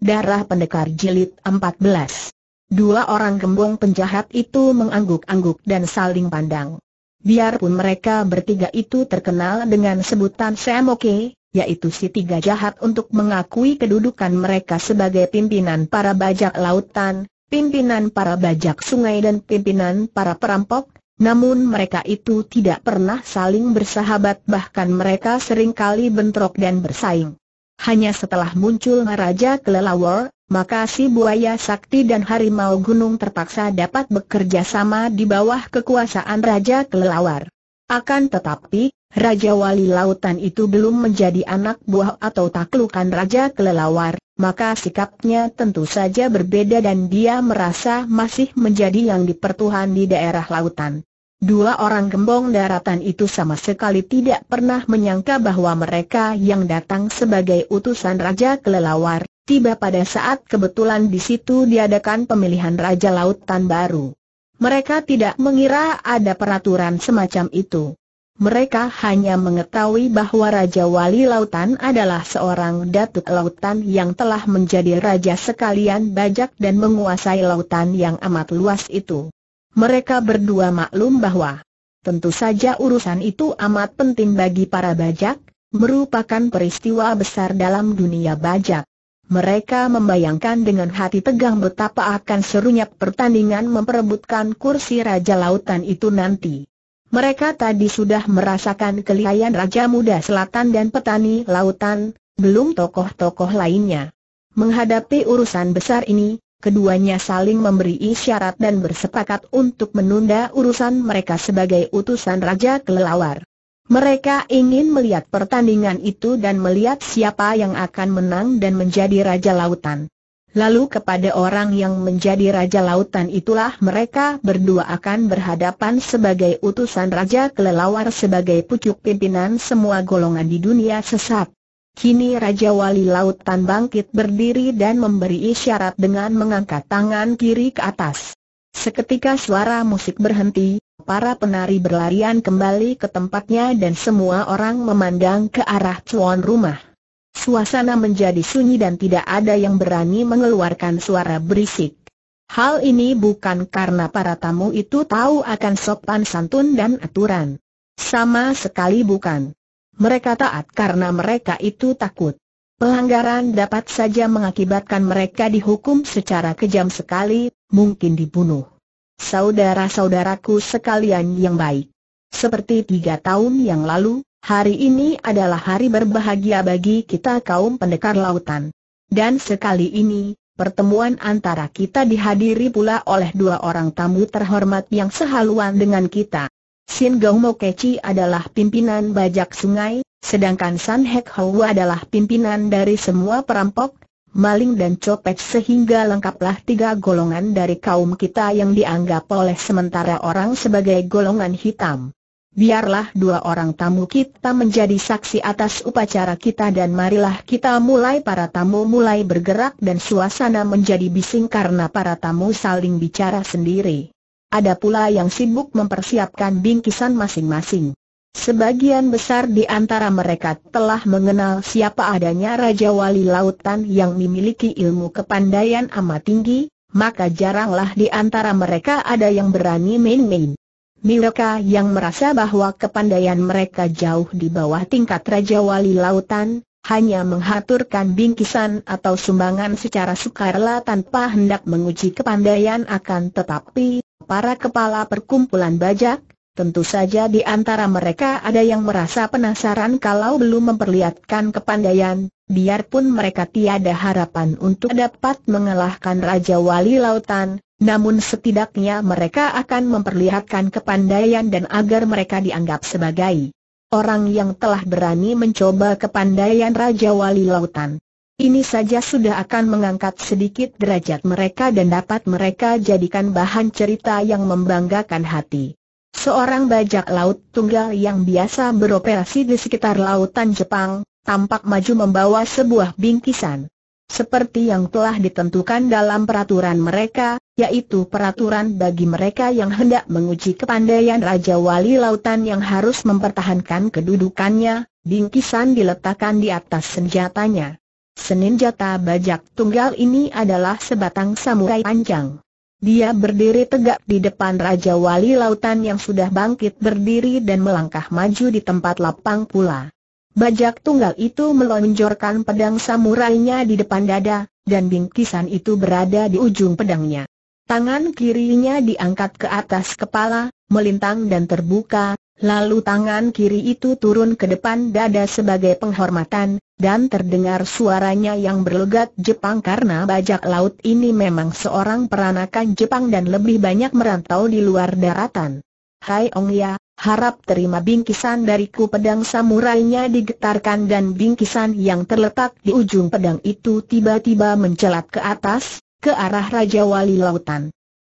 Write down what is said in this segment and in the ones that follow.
Darah Pendekar Jilid 14 Dua orang gembong penjahat itu mengangguk-angguk dan saling pandang. Biarpun mereka bertiga itu terkenal dengan sebutan Samoke, yaitu si tiga jahat untuk mengakui kedudukan mereka sebagai pimpinan para bajak lautan, pimpinan para bajak sungai dan pimpinan para perampok, namun mereka itu tidak pernah saling bersahabat bahkan mereka seringkali bentrok dan bersaing. Hanya setelah muncul Raja Kelelawar, maka si buaya sakti dan harimau gunung terpaksa dapat bekerja sama di bawah kekuasaan Raja Kelelawar. Akan tetapi, Raja Wali Lautan itu belum menjadi anak buah atau taklukan Raja Kelelawar, maka sikapnya tentu saja berbeda dan dia merasa masih menjadi yang dipertuhan di daerah lautan. Dua orang gembong daratan itu sama sekali tidak pernah menyangka bahwa mereka yang datang sebagai utusan Raja Kelelawar, tiba pada saat kebetulan di situ diadakan pemilihan Raja Lautan baru. Mereka tidak mengira ada peraturan semacam itu. Mereka hanya mengetahui bahwa Raja Wali Lautan adalah seorang datuk lautan yang telah menjadi raja sekalian bajak dan menguasai lautan yang amat luas itu. Mereka berdua maklum bahwa tentu saja urusan itu amat penting bagi para bajak, merupakan peristiwa besar dalam dunia bajak. Mereka membayangkan dengan hati tegang betapa akan serunya pertandingan memperebutkan kursi Raja Lautan itu nanti. Mereka tadi sudah merasakan kelihayan Raja Muda Selatan dan petani lautan, belum tokoh-tokoh lainnya. Menghadapi urusan besar ini, keduanya saling memberi isyarat dan bersepakat untuk menunda urusan mereka sebagai utusan Raja Kelelawar. Mereka ingin melihat pertandingan itu dan melihat siapa yang akan menang dan menjadi Raja Lautan. Lalu kepada orang yang menjadi Raja Lautan itulah mereka berdua akan berhadapan sebagai utusan Raja Kelelawar sebagai pucuk pimpinan semua golongan di dunia sesat. Kini Raja Wali Lautan bangkit berdiri dan memberi isyarat dengan mengangkat tangan kiri ke atas. Seketika suara musik berhenti, para penari berlarian kembali ke tempatnya dan semua orang memandang ke arah cuan rumah. Suasana menjadi sunyi dan tidak ada yang berani mengeluarkan suara berisik. Hal ini bukan karena para tamu itu tahu akan sopan santun dan aturan. Sama sekali bukan. Mereka taat karena mereka itu takut. Pelanggaran dapat saja mengakibatkan mereka dihukum secara kejam sekali, mungkin dibunuh. Saudara-saudaraku sekalian yang baik. Seperti tiga tahun yang lalu, hari ini adalah hari berbahagia bagi kita kaum pendekar lautan. Dan sekali ini, pertemuan antara kita dihadiri pula oleh dua orang tamu terhormat yang sehaluan dengan kita. Sin Gong Mo Keci adalah pimpinan bajak sungai, sedangkan San Hek Hou adalah pimpinan dari semua perampok, maling dan copet sehingga lengkaplah tiga golongan dari kaum kita yang dianggap oleh sementara orang sebagai golongan hitam. Biarlah dua orang tamu kita menjadi saksi atas upacara kita dan marilah kita mulai para tamu mulai bergerak dan suasana menjadi bising karena para tamu saling bicara sendiri. Ada pula yang sibuk mempersiapkan bingkisan masing-masing. Sebagian besar di antara mereka telah mengenal siapa adanya Raja Wali Lautan yang memiliki ilmu kepandaian amat tinggi, maka jaranglah di antara mereka ada yang berani main-main. Mereka yang merasa bahwa kepandaian mereka jauh di bawah tingkat Raja Wali Lautan, hanya menghaturkan bingkisan atau sumbangan secara sukarela tanpa hendak menguji kepandaian akan tetapi, para kepala perkumpulan bajak, tentu saja di antara mereka ada yang merasa penasaran kalau belum memperlihatkan kepandaian, biarpun mereka tiada harapan untuk dapat mengalahkan Raja Wali Lautan, namun setidaknya mereka akan memperlihatkan kepandaian dan agar mereka dianggap sebagai orang yang telah berani mencoba kepandaian Raja Wali Lautan. Ini saja sudah akan mengangkat sedikit derajat mereka dan dapat mereka jadikan bahan cerita yang membanggakan hati. Seorang bajak laut tunggal yang biasa beroperasi di sekitar lautan Jepang, tampak maju membawa sebuah bingkisan. Seperti yang telah ditentukan dalam peraturan mereka, yaitu peraturan bagi mereka yang hendak menguji kepandaian Raja Wali Lautan yang harus mempertahankan kedudukannya, bingkisan diletakkan di atas senjatanya. Senin jata bajak tunggal ini adalah sebatang samurai panjang. Dia berdiri tegak di depan Raja Wali Lautan yang sudah bangkit berdiri dan melangkah maju di tempat lapang pula. Bajak tunggal itu melonjorkan pedang samurainya di depan dada, dan bingkisan itu berada di ujung pedangnya. Tangan kirinya diangkat ke atas kepala, melintang dan terbuka, Lalu tangan kiri itu turun ke depan dada sebagai penghormatan, dan terdengar suaranya yang berlegat Jepang karena bajak laut ini memang seorang peranakan Jepang dan lebih banyak merantau di luar daratan. Hai Ong Ya, harap terima bingkisan dariku pedang samurainya digetarkan dan bingkisan yang terletak di ujung pedang itu tiba-tiba mencelat ke atas, ke arah Raja Wali Lautan.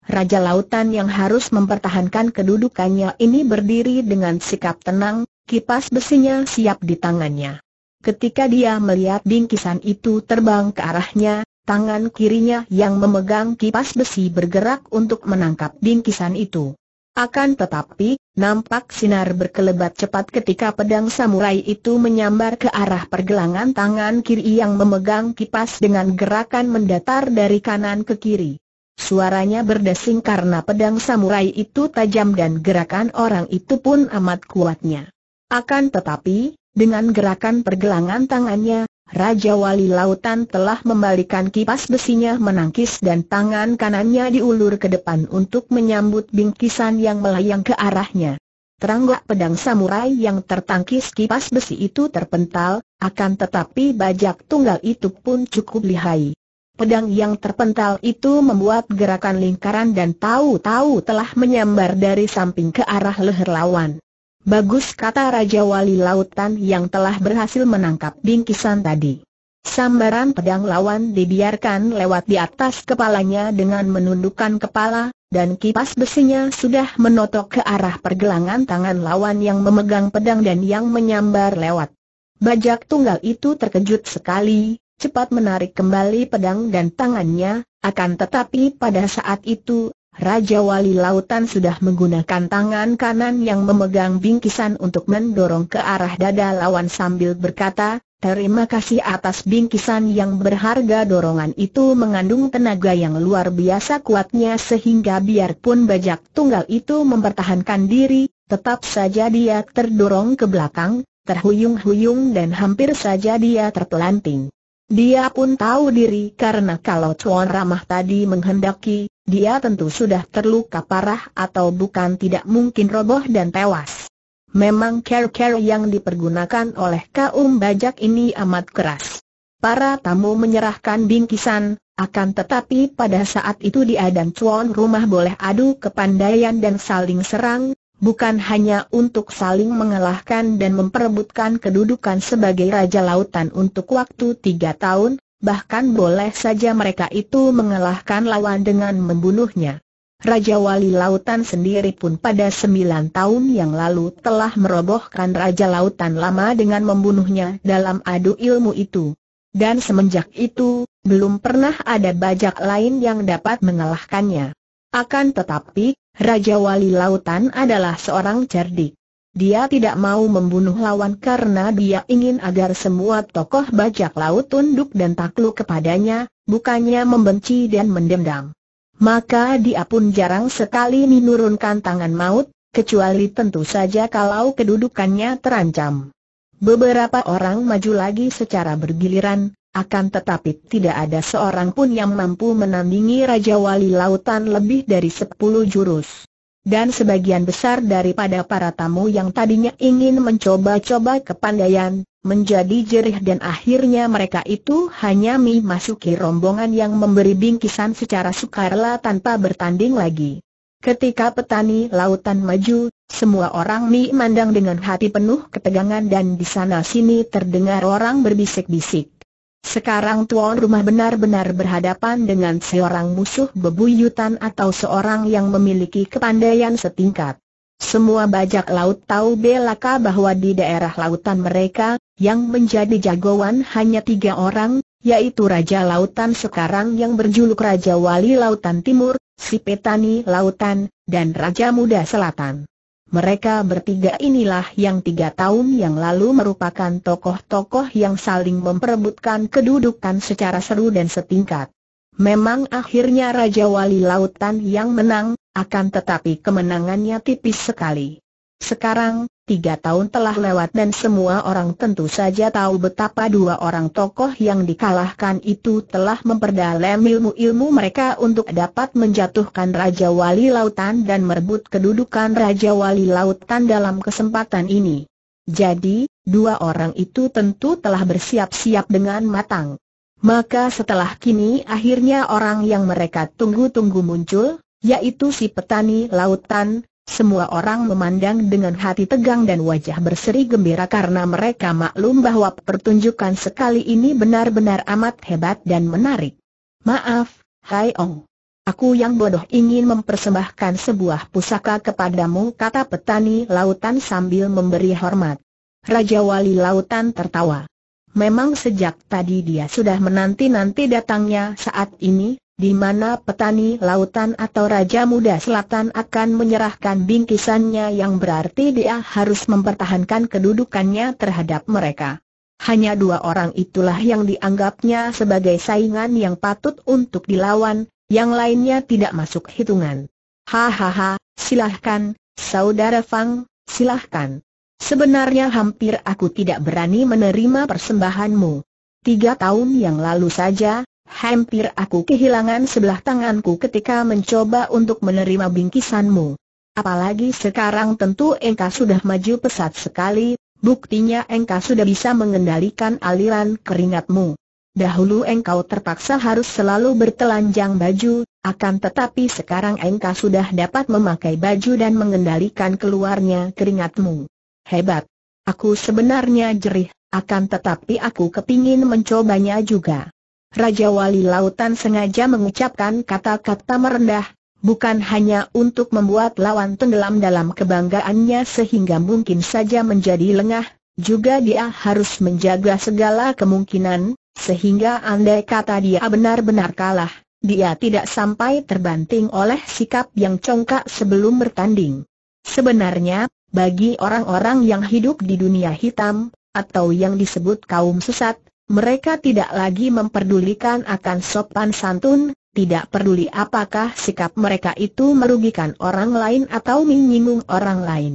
Raja Lautan yang harus mempertahankan kedudukannya ini berdiri dengan sikap tenang, kipas besinya siap di tangannya. Ketika dia melihat bingkisan itu terbang ke arahnya, tangan kirinya yang memegang kipas besi bergerak untuk menangkap bingkisan itu. Akan tetapi, nampak sinar berkelebat cepat ketika pedang samurai itu menyambar ke arah pergelangan tangan kiri yang memegang kipas dengan gerakan mendatar dari kanan ke kiri. Suaranya berdesing karena pedang samurai itu tajam dan gerakan orang itu pun amat kuatnya. Akan tetapi, dengan gerakan pergelangan tangannya, Raja Wali Lautan telah membalikan kipas besinya menangkis dan tangan kanannya diulur ke depan untuk menyambut bingkisan yang melayang ke arahnya. Teranggak pedang samurai yang tertangkis kipas besi itu terpental, akan tetapi bajak tunggal itu pun cukup lihai. Pedang yang terpental itu membuat gerakan lingkaran dan tahu-tahu telah menyambar dari samping ke arah leher lawan. Bagus kata Raja Wali Lautan yang telah berhasil menangkap bingkisan tadi. Sambaran pedang lawan dibiarkan lewat di atas kepalanya dengan menundukkan kepala, dan kipas besinya sudah menotok ke arah pergelangan tangan lawan yang memegang pedang dan yang menyambar lewat. Bajak tunggal itu terkejut sekali, cepat menarik kembali pedang dan tangannya, akan tetapi pada saat itu, Raja Wali Lautan sudah menggunakan tangan kanan yang memegang bingkisan untuk mendorong ke arah dada lawan sambil berkata, Terima kasih atas bingkisan yang berharga dorongan itu mengandung tenaga yang luar biasa kuatnya sehingga biarpun bajak tunggal itu mempertahankan diri, tetap saja dia terdorong ke belakang, terhuyung-huyung dan hampir saja dia terpelanting. Dia pun tahu diri karena kalau Chuan Ramah tadi menghendaki, dia tentu sudah terluka parah atau bukan tidak mungkin roboh dan tewas. Memang care-care yang dipergunakan oleh kaum bajak ini amat keras. Para tamu menyerahkan bingkisan, akan tetapi pada saat itu dia dan cuan rumah boleh adu kepandaian dan saling serang, bukan hanya untuk saling mengalahkan dan memperebutkan kedudukan sebagai Raja Lautan untuk waktu tiga tahun, bahkan boleh saja mereka itu mengalahkan lawan dengan membunuhnya. Raja Wali Lautan sendiri pun pada sembilan tahun yang lalu telah merobohkan Raja Lautan lama dengan membunuhnya dalam adu ilmu itu. Dan semenjak itu, belum pernah ada bajak lain yang dapat mengalahkannya. Akan tetapi, Raja Wali Lautan adalah seorang cerdik. Dia tidak mau membunuh lawan karena dia ingin agar semua tokoh bajak laut tunduk dan takluk kepadanya, bukannya membenci dan mendendam. Maka dia pun jarang sekali menurunkan tangan maut, kecuali tentu saja kalau kedudukannya terancam. Beberapa orang maju lagi secara bergiliran, akan tetapi tidak ada seorang pun yang mampu menandingi Raja Wali Lautan lebih dari sepuluh jurus. Dan sebagian besar daripada para tamu yang tadinya ingin mencoba-coba kepandaian, menjadi jerih dan akhirnya mereka itu hanya memasuki rombongan yang memberi bingkisan secara sukarela tanpa bertanding lagi. Ketika petani lautan maju, semua orang memandang dengan hati penuh ketegangan dan di sana sini terdengar orang berbisik-bisik. Sekarang tuan rumah benar-benar berhadapan dengan seorang musuh bebuyutan atau seorang yang memiliki kepandaian setingkat. Semua bajak laut tahu belaka bahwa di daerah lautan mereka, yang menjadi jagoan hanya tiga orang, yaitu Raja Lautan sekarang yang berjuluk Raja Wali Lautan Timur, Si Petani Lautan, dan Raja Muda Selatan. Mereka bertiga inilah yang tiga tahun yang lalu merupakan tokoh-tokoh yang saling memperebutkan kedudukan secara seru dan setingkat. Memang akhirnya Raja Wali Lautan yang menang, akan tetapi kemenangannya tipis sekali. Sekarang, tiga tahun telah lewat dan semua orang tentu saja tahu betapa dua orang tokoh yang dikalahkan itu telah memperdalam ilmu-ilmu mereka untuk dapat menjatuhkan Raja Wali Lautan dan merebut kedudukan Raja Wali Lautan dalam kesempatan ini. Jadi, dua orang itu tentu telah bersiap-siap dengan matang. Maka setelah kini akhirnya orang yang mereka tunggu-tunggu muncul, yaitu si petani lautan, semua orang memandang dengan hati tegang dan wajah berseri gembira karena mereka maklum bahwa pertunjukan sekali ini benar-benar amat hebat dan menarik. Maaf, Hai Ong. Aku yang bodoh ingin mempersembahkan sebuah pusaka kepadamu kata petani lautan sambil memberi hormat. Raja Wali Lautan tertawa. Memang sejak tadi dia sudah menanti-nanti datangnya saat ini, di mana petani lautan atau raja muda selatan akan menyerahkan bingkisannya yang berarti dia harus mempertahankan kedudukannya terhadap mereka. Hanya dua orang itulah yang dianggapnya sebagai saingan yang patut untuk dilawan, yang lainnya tidak masuk hitungan. Hahaha, silahkan, saudara Fang, silahkan. Sebenarnya hampir aku tidak berani menerima persembahanmu. Tiga tahun yang lalu saja, hampir aku kehilangan sebelah tanganku ketika mencoba untuk menerima bingkisanmu. Apalagi sekarang tentu engkau sudah maju pesat sekali, buktinya engkau sudah bisa mengendalikan aliran keringatmu. Dahulu engkau terpaksa harus selalu bertelanjang baju, akan tetapi sekarang engkau sudah dapat memakai baju dan mengendalikan keluarnya keringatmu. Hebat! Aku sebenarnya jerih, akan tetapi aku kepingin mencobanya juga. Raja Wali Lautan sengaja mengucapkan kata-kata merendah, bukan hanya untuk membuat lawan tenggelam dalam kebanggaannya sehingga mungkin saja menjadi lengah, juga dia harus menjaga segala kemungkinan, sehingga andai kata dia benar-benar kalah, dia tidak sampai terbanting oleh sikap yang congkak sebelum bertanding. Sebenarnya, bagi orang-orang yang hidup di dunia hitam, atau yang disebut kaum sesat, mereka tidak lagi memperdulikan akan sopan santun, tidak peduli apakah sikap mereka itu merugikan orang lain atau menyinggung orang lain.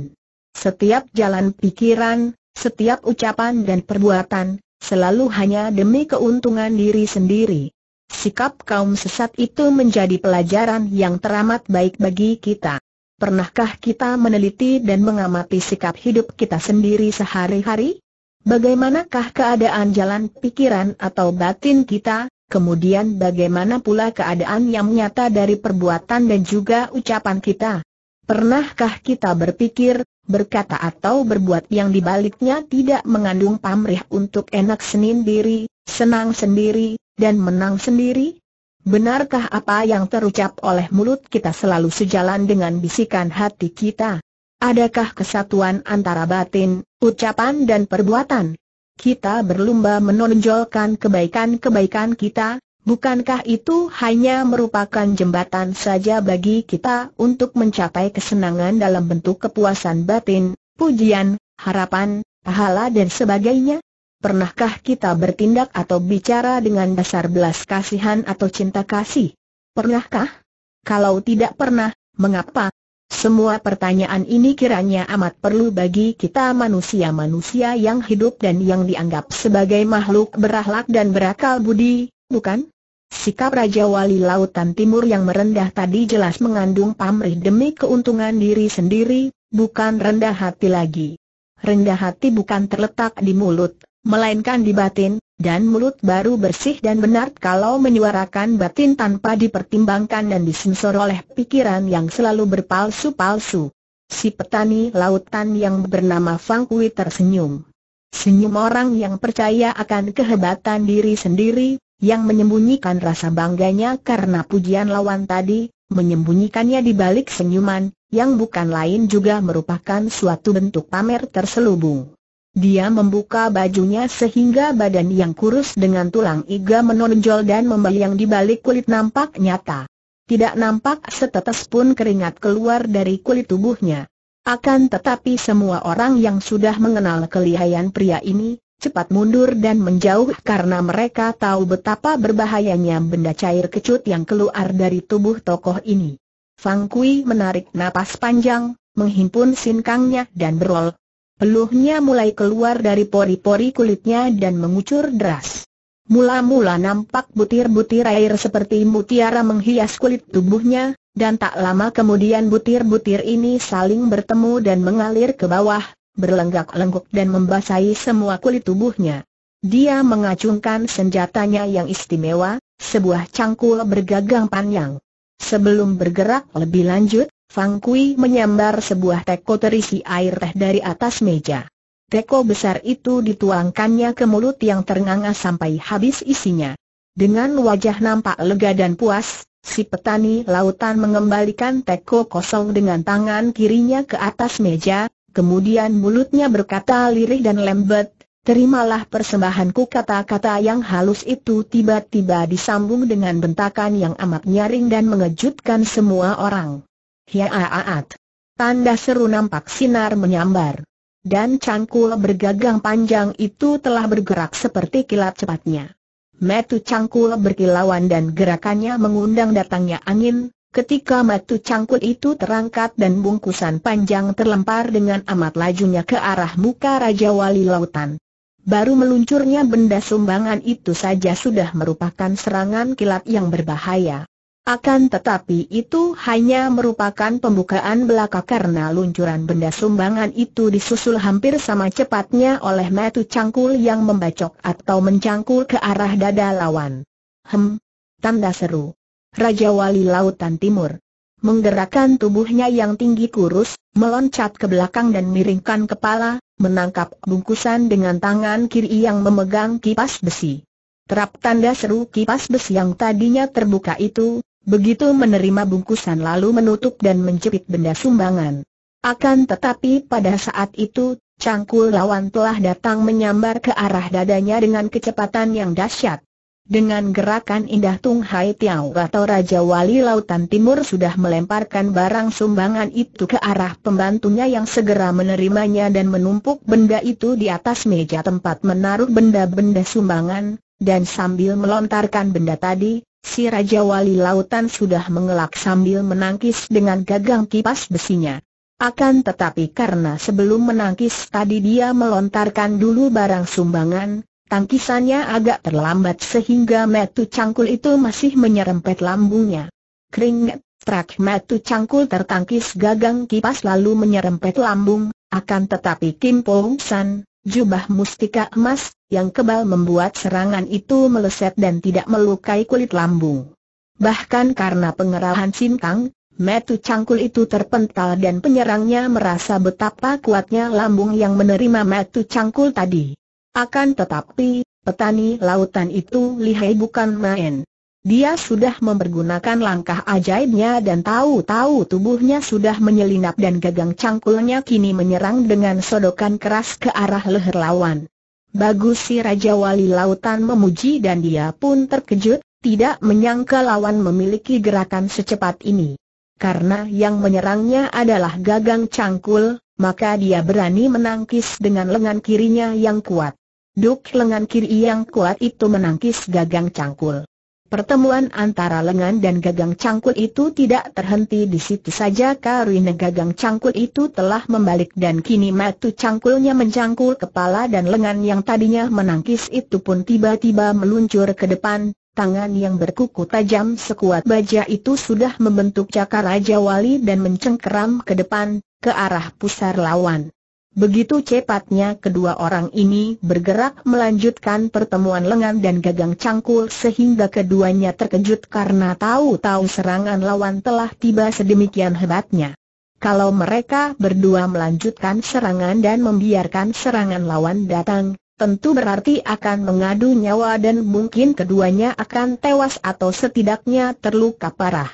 Setiap jalan pikiran, setiap ucapan dan perbuatan, selalu hanya demi keuntungan diri sendiri. Sikap kaum sesat itu menjadi pelajaran yang teramat baik bagi kita. Pernahkah kita meneliti dan mengamati sikap hidup kita sendiri sehari-hari? Bagaimanakah keadaan jalan pikiran atau batin kita, kemudian bagaimana pula keadaan yang nyata dari perbuatan dan juga ucapan kita? Pernahkah kita berpikir, berkata atau berbuat yang dibaliknya tidak mengandung pamrih untuk enak senin diri, senang sendiri, dan menang sendiri? Benarkah apa yang terucap oleh mulut kita selalu sejalan dengan bisikan hati kita? Adakah kesatuan antara batin, ucapan dan perbuatan. Kita berlumba menonjolkan kebaikan-kebaikan kita, bukankah itu hanya merupakan jembatan saja bagi kita untuk mencapai kesenangan dalam bentuk kepuasan batin, pujian, harapan, pahala dan sebagainya? Pernahkah kita bertindak atau bicara dengan dasar belas kasihan atau cinta kasih? Pernahkah? Kalau tidak pernah, mengapa? Semua pertanyaan ini kiranya amat perlu bagi kita manusia-manusia yang hidup dan yang dianggap sebagai makhluk berahlak dan berakal budi, bukan? Sikap Raja Wali Lautan Timur yang merendah tadi jelas mengandung pamrih demi keuntungan diri sendiri, bukan rendah hati lagi. Rendah hati bukan terletak di mulut, melainkan di batin, dan mulut baru bersih dan benar kalau menyuarakan batin tanpa dipertimbangkan dan disensor oleh pikiran yang selalu berpalsu-palsu. Si petani lautan yang bernama Fang Kui tersenyum. Senyum orang yang percaya akan kehebatan diri sendiri, yang menyembunyikan rasa bangganya karena pujian lawan tadi, menyembunyikannya di balik senyuman, yang bukan lain juga merupakan suatu bentuk pamer terselubung. Dia membuka bajunya sehingga badan yang kurus dengan tulang iga menonjol dan membayang di balik kulit nampak nyata. Tidak nampak setetes pun keringat keluar dari kulit tubuhnya. Akan tetapi semua orang yang sudah mengenal kelihayan pria ini, cepat mundur dan menjauh karena mereka tahu betapa berbahayanya benda cair kecut yang keluar dari tubuh tokoh ini. Fang Kui menarik napas panjang, menghimpun sinkangnya dan berol, Peluhnya mulai keluar dari pori-pori kulitnya dan mengucur deras. Mula-mula nampak butir-butir air seperti mutiara menghias kulit tubuhnya, dan tak lama kemudian butir-butir ini saling bertemu dan mengalir ke bawah, berlenggak-lenggok dan membasahi semua kulit tubuhnya. Dia mengacungkan senjatanya yang istimewa, sebuah cangkul bergagang panjang. Sebelum bergerak lebih lanjut, Fang Kui menyambar sebuah teko terisi air teh dari atas meja. Teko besar itu dituangkannya ke mulut yang ternganga sampai habis isinya. Dengan wajah nampak lega dan puas, si petani lautan mengembalikan teko kosong dengan tangan kirinya ke atas meja, kemudian mulutnya berkata lirih dan lembut, Terimalah persembahanku kata-kata yang halus itu tiba-tiba disambung dengan bentakan yang amat nyaring dan mengejutkan semua orang. Hiaaat. Tanda seru nampak sinar menyambar. Dan cangkul bergagang panjang itu telah bergerak seperti kilat cepatnya. Metu cangkul berkilauan dan gerakannya mengundang datangnya angin, ketika metu cangkul itu terangkat dan bungkusan panjang terlempar dengan amat lajunya ke arah muka Raja Wali Lautan. Baru meluncurnya benda sumbangan itu saja sudah merupakan serangan kilat yang berbahaya. Akan tetapi itu hanya merupakan pembukaan belaka karena luncuran benda sumbangan itu disusul hampir sama cepatnya oleh metu cangkul yang membacok atau mencangkul ke arah dada lawan. Hem, tanda seru. Raja Wali Lautan Timur. Menggerakkan tubuhnya yang tinggi kurus, meloncat ke belakang dan miringkan kepala, menangkap bungkusan dengan tangan kiri yang memegang kipas besi. Terap tanda seru kipas besi yang tadinya terbuka itu, Begitu menerima bungkusan lalu menutup dan menjepit benda sumbangan. Akan tetapi pada saat itu, cangkul lawan telah datang menyambar ke arah dadanya dengan kecepatan yang dahsyat. Dengan gerakan indah Tung Hai Tiao atau Raja Wali Lautan Timur sudah melemparkan barang sumbangan itu ke arah pembantunya yang segera menerimanya dan menumpuk benda itu di atas meja tempat menaruh benda-benda sumbangan, dan sambil melontarkan benda tadi, si Raja Wali Lautan sudah mengelak sambil menangkis dengan gagang kipas besinya. Akan tetapi karena sebelum menangkis tadi dia melontarkan dulu barang sumbangan, tangkisannya agak terlambat sehingga metu cangkul itu masih menyerempet lambungnya. Kring, trak metu cangkul tertangkis gagang kipas lalu menyerempet lambung, akan tetapi Kim Pong San, Jubah mustika emas, yang kebal membuat serangan itu meleset dan tidak melukai kulit lambung. Bahkan karena pengerahan sintang, metu cangkul itu terpental dan penyerangnya merasa betapa kuatnya lambung yang menerima metu cangkul tadi. Akan tetapi, petani lautan itu lihai bukan main. Dia sudah mempergunakan langkah ajaibnya dan tahu-tahu tubuhnya sudah menyelinap dan gagang cangkulnya kini menyerang dengan sodokan keras ke arah leher lawan. Bagus si Raja Wali Lautan memuji dan dia pun terkejut, tidak menyangka lawan memiliki gerakan secepat ini. Karena yang menyerangnya adalah gagang cangkul, maka dia berani menangkis dengan lengan kirinya yang kuat. Duk lengan kiri yang kuat itu menangkis gagang cangkul. Pertemuan antara lengan dan gagang cangkul itu tidak terhenti di situ saja karena gagang cangkul itu telah membalik dan kini matu cangkulnya mencangkul kepala dan lengan yang tadinya menangkis itu pun tiba-tiba meluncur ke depan, tangan yang berkuku tajam sekuat baja itu sudah membentuk cakar Raja Wali dan mencengkeram ke depan, ke arah pusar lawan. Begitu cepatnya kedua orang ini bergerak melanjutkan pertemuan lengan dan gagang cangkul sehingga keduanya terkejut karena tahu-tahu serangan lawan telah tiba sedemikian hebatnya. Kalau mereka berdua melanjutkan serangan dan membiarkan serangan lawan datang, tentu berarti akan mengadu nyawa dan mungkin keduanya akan tewas atau setidaknya terluka parah.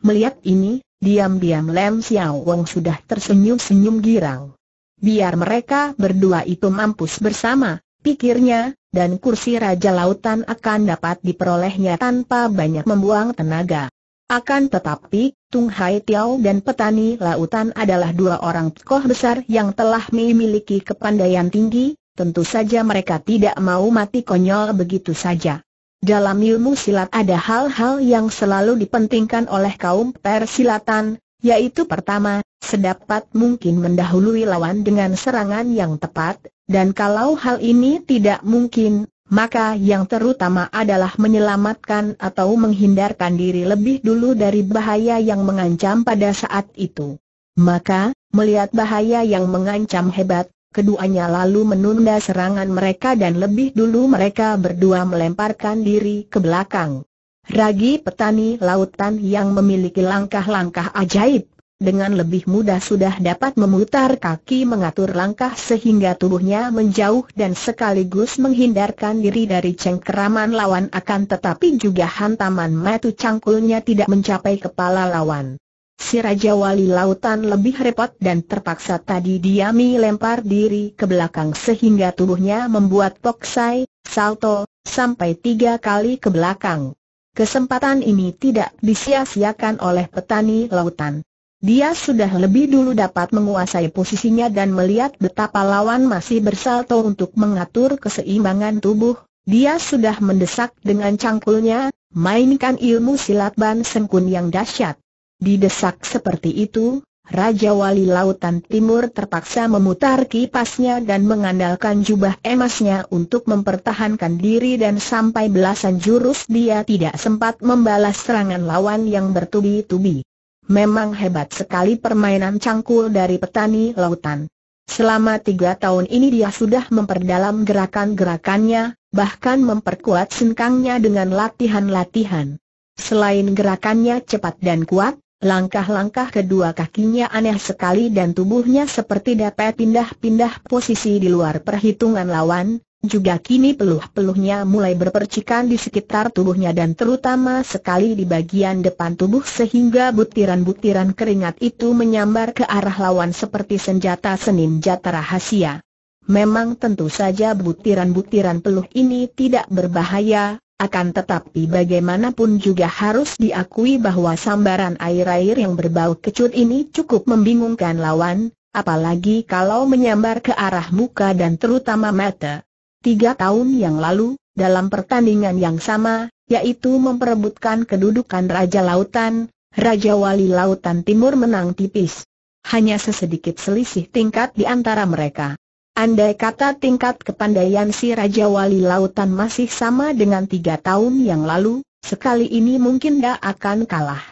Melihat ini, diam-diam Lem Xiao Wong sudah tersenyum-senyum girang biar mereka berdua itu mampus bersama, pikirnya, dan kursi Raja Lautan akan dapat diperolehnya tanpa banyak membuang tenaga. Akan tetapi, Tung Hai Tiao dan petani lautan adalah dua orang tokoh besar yang telah memiliki kepandaian tinggi, tentu saja mereka tidak mau mati konyol begitu saja. Dalam ilmu silat ada hal-hal yang selalu dipentingkan oleh kaum persilatan, yaitu pertama, sedapat mungkin mendahului lawan dengan serangan yang tepat, dan kalau hal ini tidak mungkin, maka yang terutama adalah menyelamatkan atau menghindarkan diri lebih dulu dari bahaya yang mengancam pada saat itu. Maka, melihat bahaya yang mengancam hebat, keduanya lalu menunda serangan mereka dan lebih dulu mereka berdua melemparkan diri ke belakang. Ragi petani lautan yang memiliki langkah-langkah ajaib, dengan lebih mudah sudah dapat memutar kaki mengatur langkah sehingga tubuhnya menjauh dan sekaligus menghindarkan diri dari cengkeraman lawan akan tetapi juga hantaman metu cangkulnya tidak mencapai kepala lawan. Si Raja Wali Lautan lebih repot dan terpaksa tadi diami lempar diri ke belakang sehingga tubuhnya membuat poksai, salto, sampai tiga kali ke belakang. Kesempatan ini tidak disia-siakan oleh petani lautan. Dia sudah lebih dulu dapat menguasai posisinya dan melihat betapa lawan masih bersalto untuk mengatur keseimbangan tubuh. Dia sudah mendesak dengan cangkulnya, mainkan ilmu silat ban sengkun yang dahsyat. Didesak seperti itu, Raja Wali Lautan Timur terpaksa memutar kipasnya dan mengandalkan jubah emasnya untuk mempertahankan diri dan sampai belasan jurus dia tidak sempat membalas serangan lawan yang bertubi-tubi. Memang hebat sekali permainan cangkul dari petani lautan. Selama tiga tahun ini dia sudah memperdalam gerakan-gerakannya, bahkan memperkuat sinkangnya dengan latihan-latihan. Selain gerakannya cepat dan kuat, Langkah-langkah kedua kakinya aneh sekali dan tubuhnya seperti dapat pindah-pindah posisi di luar perhitungan lawan, juga kini peluh-peluhnya mulai berpercikan di sekitar tubuhnya dan terutama sekali di bagian depan tubuh sehingga butiran-butiran keringat itu menyambar ke arah lawan seperti senjata seninjata rahasia. Memang tentu saja butiran-butiran peluh ini tidak berbahaya, akan tetapi bagaimanapun juga harus diakui bahwa sambaran air-air yang berbau kecut ini cukup membingungkan lawan, apalagi kalau menyambar ke arah muka dan terutama mata. Tiga tahun yang lalu, dalam pertandingan yang sama, yaitu memperebutkan kedudukan Raja Lautan, Raja Wali Lautan Timur menang tipis. Hanya sesedikit selisih tingkat di antara mereka. Andai kata tingkat kepandaian si Raja Wali Lautan masih sama dengan tiga tahun yang lalu, sekali ini mungkin dia akan kalah.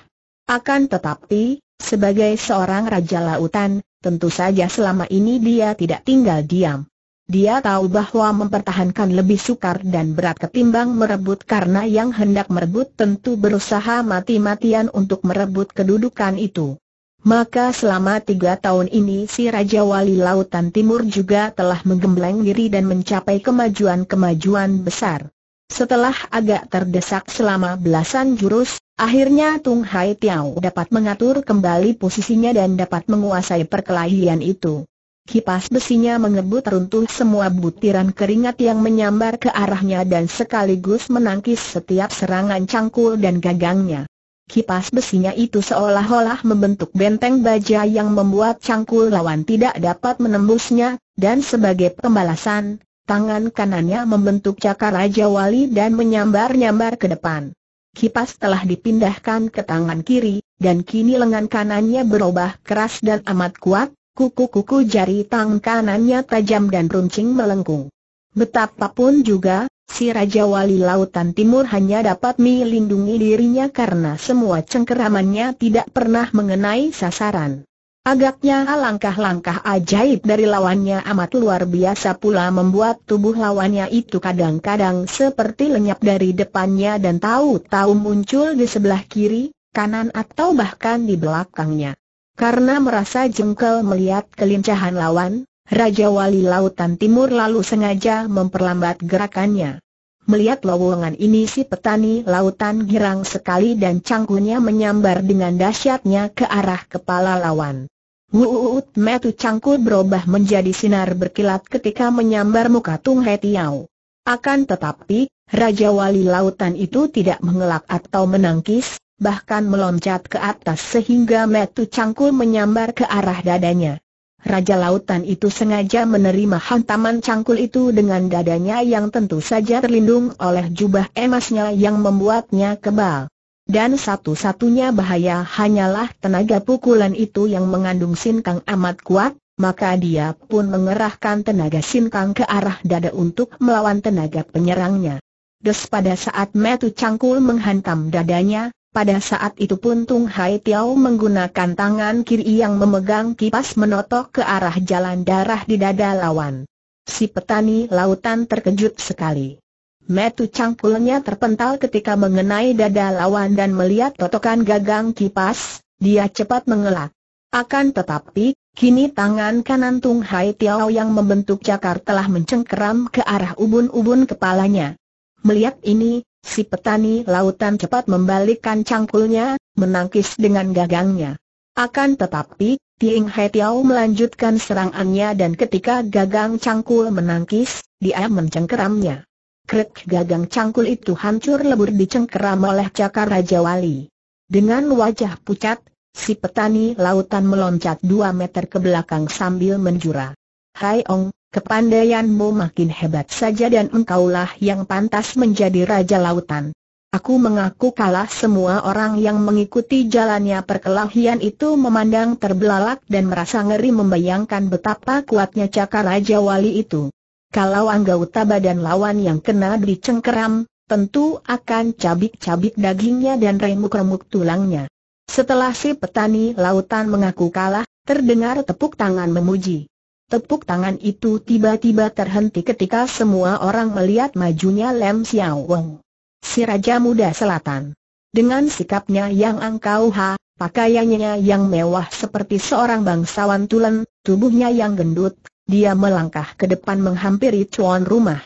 Akan tetapi, sebagai seorang Raja Lautan, tentu saja selama ini dia tidak tinggal diam. Dia tahu bahwa mempertahankan lebih sukar dan berat ketimbang merebut karena yang hendak merebut tentu berusaha mati-matian untuk merebut kedudukan itu. Maka selama tiga tahun ini si Raja Wali Lautan Timur juga telah menggembleng diri dan mencapai kemajuan-kemajuan besar. Setelah agak terdesak selama belasan jurus, akhirnya Tung Hai Tiao dapat mengatur kembali posisinya dan dapat menguasai perkelahian itu. Kipas besinya mengebut runtuh semua butiran keringat yang menyambar ke arahnya dan sekaligus menangkis setiap serangan cangkul dan gagangnya. Kipas besinya itu seolah-olah membentuk benteng baja yang membuat cangkul lawan tidak dapat menembusnya, dan sebagai pembalasan, tangan kanannya membentuk cakar Raja Wali dan menyambar-nyambar ke depan. Kipas telah dipindahkan ke tangan kiri, dan kini lengan kanannya berubah keras dan amat kuat, kuku-kuku jari tangan kanannya tajam dan runcing melengkung. Betapapun juga, si Raja Wali Lautan Timur hanya dapat melindungi dirinya karena semua cengkeramannya tidak pernah mengenai sasaran. Agaknya langkah-langkah ajaib dari lawannya amat luar biasa pula membuat tubuh lawannya itu kadang-kadang seperti lenyap dari depannya dan tahu-tahu muncul di sebelah kiri, kanan atau bahkan di belakangnya. Karena merasa jengkel melihat kelincahan lawan, Raja Wali Lautan Timur lalu sengaja memperlambat gerakannya. Melihat lowongan ini si petani lautan girang sekali dan cangkunya menyambar dengan dahsyatnya ke arah kepala lawan. Wuut metu cangkul berubah menjadi sinar berkilat ketika menyambar muka Tung He Tiau. Akan tetapi, Raja Wali Lautan itu tidak mengelak atau menangkis, bahkan meloncat ke atas sehingga metu cangkul menyambar ke arah dadanya. Raja Lautan itu sengaja menerima hantaman cangkul itu dengan dadanya yang tentu saja terlindung oleh jubah emasnya yang membuatnya kebal. Dan satu-satunya bahaya hanyalah tenaga pukulan itu yang mengandung sinkang amat kuat, maka dia pun mengerahkan tenaga sinkang ke arah dada untuk melawan tenaga penyerangnya. Des pada saat metu cangkul menghantam dadanya, pada saat itu pun Tung Hai Tiao menggunakan tangan kiri yang memegang kipas menotok ke arah jalan darah di dada lawan. Si petani lautan terkejut sekali. Metu cangkulnya terpental ketika mengenai dada lawan dan melihat totokan gagang kipas, dia cepat mengelak. Akan tetapi, kini tangan kanan Tung Hai Tiao yang membentuk cakar telah mencengkeram ke arah ubun-ubun kepalanya. Melihat ini, Si petani lautan cepat membalikkan cangkulnya, menangkis dengan gagangnya. Akan tetapi, Tieng He Tiao melanjutkan serangannya dan ketika gagang cangkul menangkis, dia mencengkeramnya. Krek gagang cangkul itu hancur lebur dicengkeram oleh cakar Raja Wali. Dengan wajah pucat, si petani lautan meloncat dua meter ke belakang sambil menjura. Hai Ong, Kepandaianmu makin hebat saja dan engkaulah yang pantas menjadi Raja Lautan. Aku mengaku kalah semua orang yang mengikuti jalannya perkelahian itu memandang terbelalak dan merasa ngeri membayangkan betapa kuatnya cakar Raja Wali itu. Kalau anggota badan lawan yang kena dicengkeram, tentu akan cabik-cabik dagingnya dan remuk-remuk tulangnya. Setelah si petani lautan mengaku kalah, terdengar tepuk tangan memuji. Tepuk tangan itu tiba-tiba terhenti ketika semua orang melihat majunya Lem Xiao Wong. Si Raja Muda Selatan. Dengan sikapnya yang angkau ha, pakaiannya yang mewah seperti seorang bangsawan tulen, tubuhnya yang gendut, dia melangkah ke depan menghampiri cuan rumah.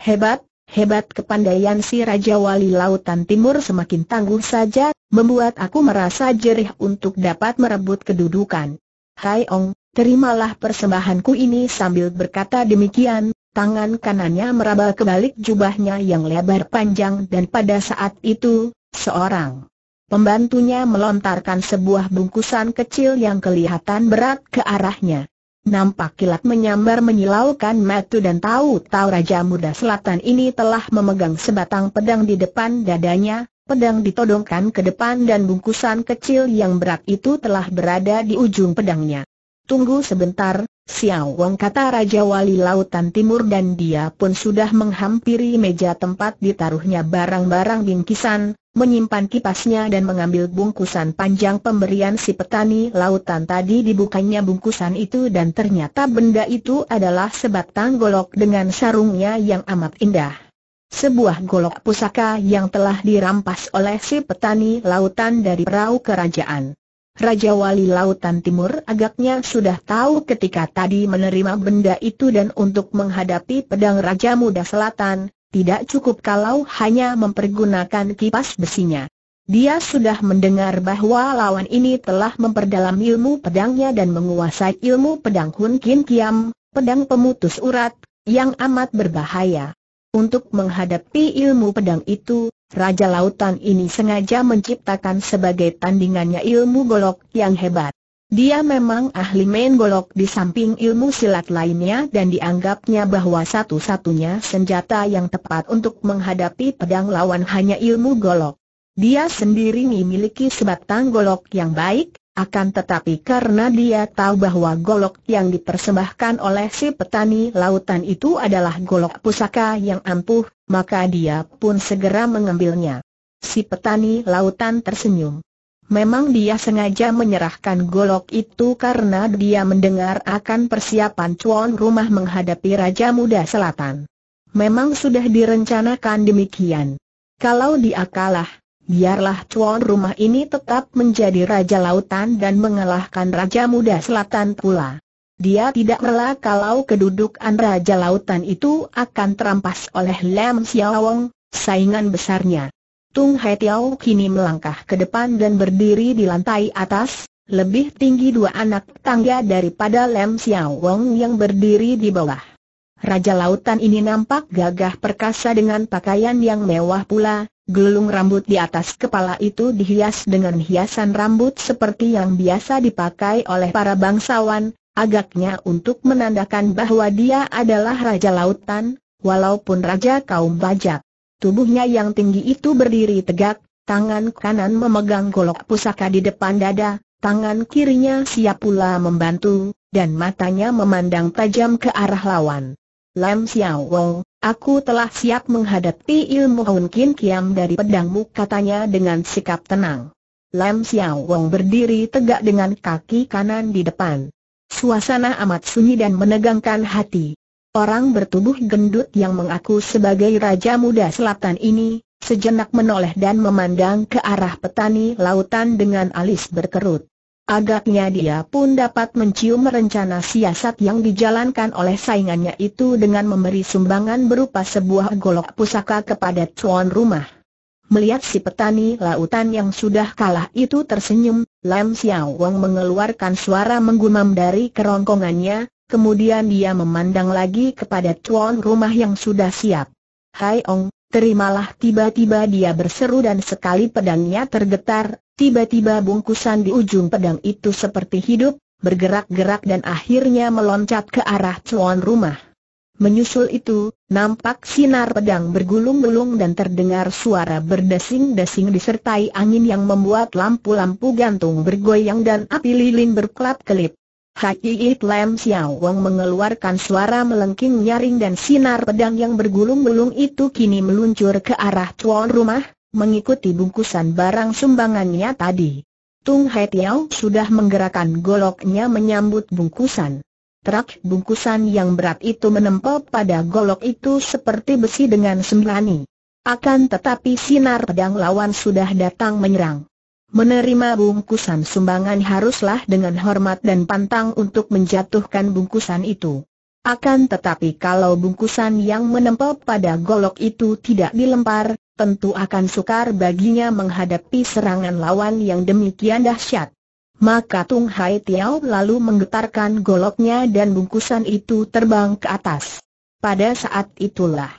Hebat, hebat kepandaian si Raja Wali Lautan Timur semakin tangguh saja, membuat aku merasa jerih untuk dapat merebut kedudukan. Hai Ong, terimalah persembahanku ini sambil berkata demikian, tangan kanannya meraba kebalik jubahnya yang lebar panjang dan pada saat itu, seorang pembantunya melontarkan sebuah bungkusan kecil yang kelihatan berat ke arahnya. Nampak kilat menyambar menyilaukan matu dan tahu-tahu Raja Muda Selatan ini telah memegang sebatang pedang di depan dadanya, pedang ditodongkan ke depan dan bungkusan kecil yang berat itu telah berada di ujung pedangnya. Tunggu sebentar, Xiao Wang kata Raja Wali Lautan Timur dan dia pun sudah menghampiri meja tempat ditaruhnya barang-barang bingkisan, menyimpan kipasnya dan mengambil bungkusan panjang pemberian si petani lautan tadi dibukanya bungkusan itu dan ternyata benda itu adalah sebatang golok dengan sarungnya yang amat indah. Sebuah golok pusaka yang telah dirampas oleh si petani lautan dari perahu kerajaan. Raja Wali Lautan Timur agaknya sudah tahu ketika tadi menerima benda itu dan untuk menghadapi pedang Raja Muda Selatan, tidak cukup kalau hanya mempergunakan kipas besinya. Dia sudah mendengar bahwa lawan ini telah memperdalam ilmu pedangnya dan menguasai ilmu pedang Hun Kin Kiam, pedang pemutus urat, yang amat berbahaya. Untuk menghadapi ilmu pedang itu, Raja Lautan ini sengaja menciptakan sebagai tandingannya ilmu golok yang hebat. Dia memang ahli main golok di samping ilmu silat lainnya dan dianggapnya bahwa satu-satunya senjata yang tepat untuk menghadapi pedang lawan hanya ilmu golok. Dia sendiri memiliki sebatang golok yang baik, akan tetapi karena dia tahu bahwa golok yang dipersembahkan oleh si petani lautan itu adalah golok pusaka yang ampuh, maka dia pun segera mengambilnya. Si petani lautan tersenyum. Memang dia sengaja menyerahkan golok itu karena dia mendengar akan persiapan cuan rumah menghadapi Raja Muda Selatan. Memang sudah direncanakan demikian. Kalau dia kalah, biarlah cuan rumah ini tetap menjadi Raja Lautan dan mengalahkan Raja Muda Selatan pula. Dia tidak rela kalau kedudukan Raja Lautan itu akan terampas oleh Lam Xiaowong, saingan besarnya. Tung Hai Tiao kini melangkah ke depan dan berdiri di lantai atas, lebih tinggi dua anak tangga daripada Lam Xiaowong yang berdiri di bawah. Raja Lautan ini nampak gagah perkasa dengan pakaian yang mewah pula, gelung rambut di atas kepala itu dihias dengan hiasan rambut seperti yang biasa dipakai oleh para bangsawan, agaknya untuk menandakan bahwa dia adalah Raja Lautan, walaupun Raja kaum bajak. Tubuhnya yang tinggi itu berdiri tegak, tangan kanan memegang golok pusaka di depan dada, tangan kirinya siap pula membantu, dan matanya memandang tajam ke arah lawan. Lam Xiao Wong, aku telah siap menghadapi ilmu Hun Kin Kiam dari pedangmu katanya dengan sikap tenang. Lam Xiao Wong berdiri tegak dengan kaki kanan di depan. Suasana amat sunyi dan menegangkan hati. Orang bertubuh gendut yang mengaku sebagai Raja Muda Selatan ini, sejenak menoleh dan memandang ke arah petani lautan dengan alis berkerut. Agaknya dia pun dapat mencium rencana siasat yang dijalankan oleh saingannya itu dengan memberi sumbangan berupa sebuah golok pusaka kepada tuan rumah. Melihat si petani lautan yang sudah kalah itu tersenyum, Lam Xiao Wang mengeluarkan suara menggumam dari kerongkongannya, kemudian dia memandang lagi kepada tuan rumah yang sudah siap. Hai Ong, terimalah tiba-tiba dia berseru dan sekali pedangnya tergetar, tiba-tiba bungkusan di ujung pedang itu seperti hidup, bergerak-gerak dan akhirnya meloncat ke arah cuan rumah. Menyusul itu, nampak sinar pedang bergulung-gulung dan terdengar suara berdesing-desing disertai angin yang membuat lampu-lampu gantung bergoyang dan api lilin berkelap-kelip. Haiit Lam Xiao Wang mengeluarkan suara melengking nyaring dan sinar pedang yang bergulung-gulung itu kini meluncur ke arah tuan rumah, mengikuti bungkusan barang sumbangannya tadi. Tung Hai Tiao sudah menggerakkan goloknya menyambut bungkusan. Truk bungkusan yang berat itu menempel pada golok itu seperti besi dengan sembrani. Akan tetapi sinar pedang lawan sudah datang menyerang. Menerima bungkusan sumbangan haruslah dengan hormat dan pantang untuk menjatuhkan bungkusan itu. Akan tetapi kalau bungkusan yang menempel pada golok itu tidak dilempar, tentu akan sukar baginya menghadapi serangan lawan yang demikian dahsyat. Maka Tung Hai Tiao lalu menggetarkan goloknya dan bungkusan itu terbang ke atas. Pada saat itulah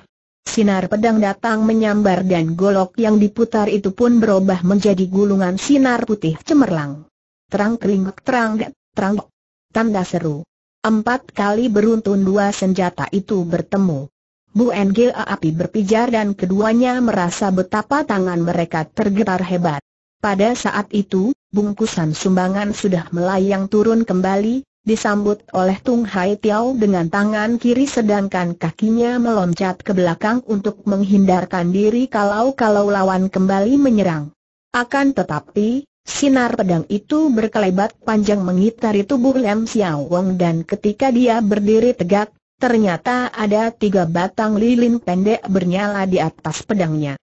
Sinar pedang datang menyambar dan golok yang diputar itu pun berubah menjadi gulungan sinar putih cemerlang. Terang kering terang terang. Tanda seru. Empat kali beruntun dua senjata itu bertemu. Bu Engel api berpijar dan keduanya merasa betapa tangan mereka tergetar hebat. Pada saat itu, bungkusan sumbangan sudah melayang turun kembali, disambut oleh Tung Hai Tiao dengan tangan kiri sedangkan kakinya meloncat ke belakang untuk menghindarkan diri kalau-kalau lawan kembali menyerang. Akan tetapi, Sinar pedang itu berkelebat panjang mengitari tubuh Lem Xiao Wong dan ketika dia berdiri tegak, ternyata ada tiga batang lilin pendek bernyala di atas pedangnya.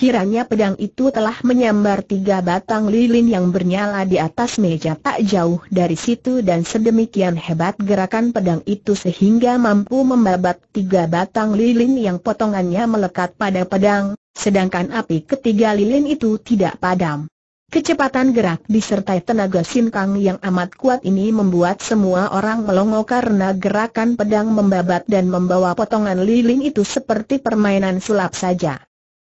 Kiranya pedang itu telah menyambar tiga batang lilin yang bernyala di atas meja tak jauh dari situ dan sedemikian hebat gerakan pedang itu sehingga mampu membabat tiga batang lilin yang potongannya melekat pada pedang, sedangkan api ketiga lilin itu tidak padam. Kecepatan gerak disertai tenaga sinkang yang amat kuat ini membuat semua orang melongo karena gerakan pedang membabat dan membawa potongan lilin itu seperti permainan sulap saja.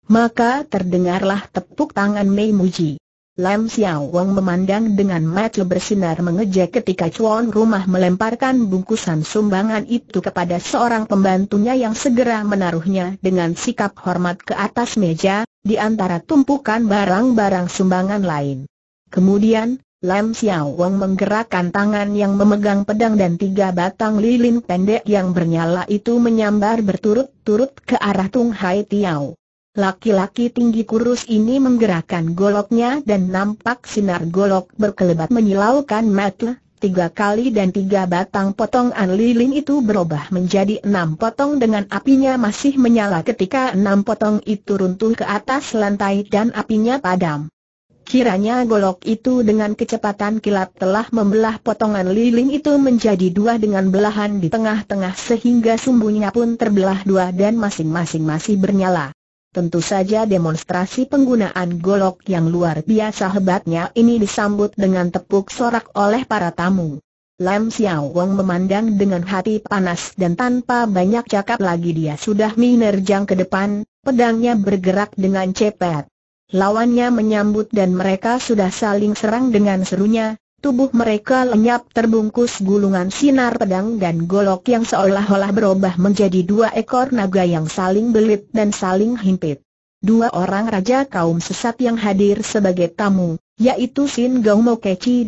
Maka terdengarlah tepuk tangan Mei Muji. Lam Xiao Wang memandang dengan mata bersinar mengejek ketika Chuan Rumah melemparkan bungkusan sumbangan itu kepada seorang pembantunya yang segera menaruhnya dengan sikap hormat ke atas meja, di antara tumpukan barang-barang sumbangan lain. Kemudian, Lam Xiao Wang menggerakkan tangan yang memegang pedang dan tiga batang lilin pendek yang bernyala itu menyambar berturut-turut ke arah Tung Hai Tiao. Laki-laki tinggi kurus ini menggerakkan goloknya dan nampak sinar golok berkelebat menyilaukan mata. Tiga kali dan tiga batang potongan lilin itu berubah menjadi enam potong dengan apinya masih menyala ketika enam potong itu runtuh ke atas lantai dan apinya padam. Kiranya golok itu dengan kecepatan kilat telah membelah potongan lilin itu menjadi dua dengan belahan di tengah-tengah sehingga sumbunya pun terbelah dua dan masing-masing masih bernyala. Tentu saja demonstrasi penggunaan golok yang luar biasa hebatnya ini disambut dengan tepuk sorak oleh para tamu. Lam Xiao Wang memandang dengan hati panas dan tanpa banyak cakap lagi dia sudah menerjang ke depan, pedangnya bergerak dengan cepat. Lawannya menyambut dan mereka sudah saling serang dengan serunya, Tubuh mereka lenyap terbungkus gulungan sinar pedang dan golok yang seolah-olah berubah menjadi dua ekor naga yang saling belit dan saling himpit. Dua orang raja kaum sesat yang hadir sebagai tamu, yaitu Sin Gau Mo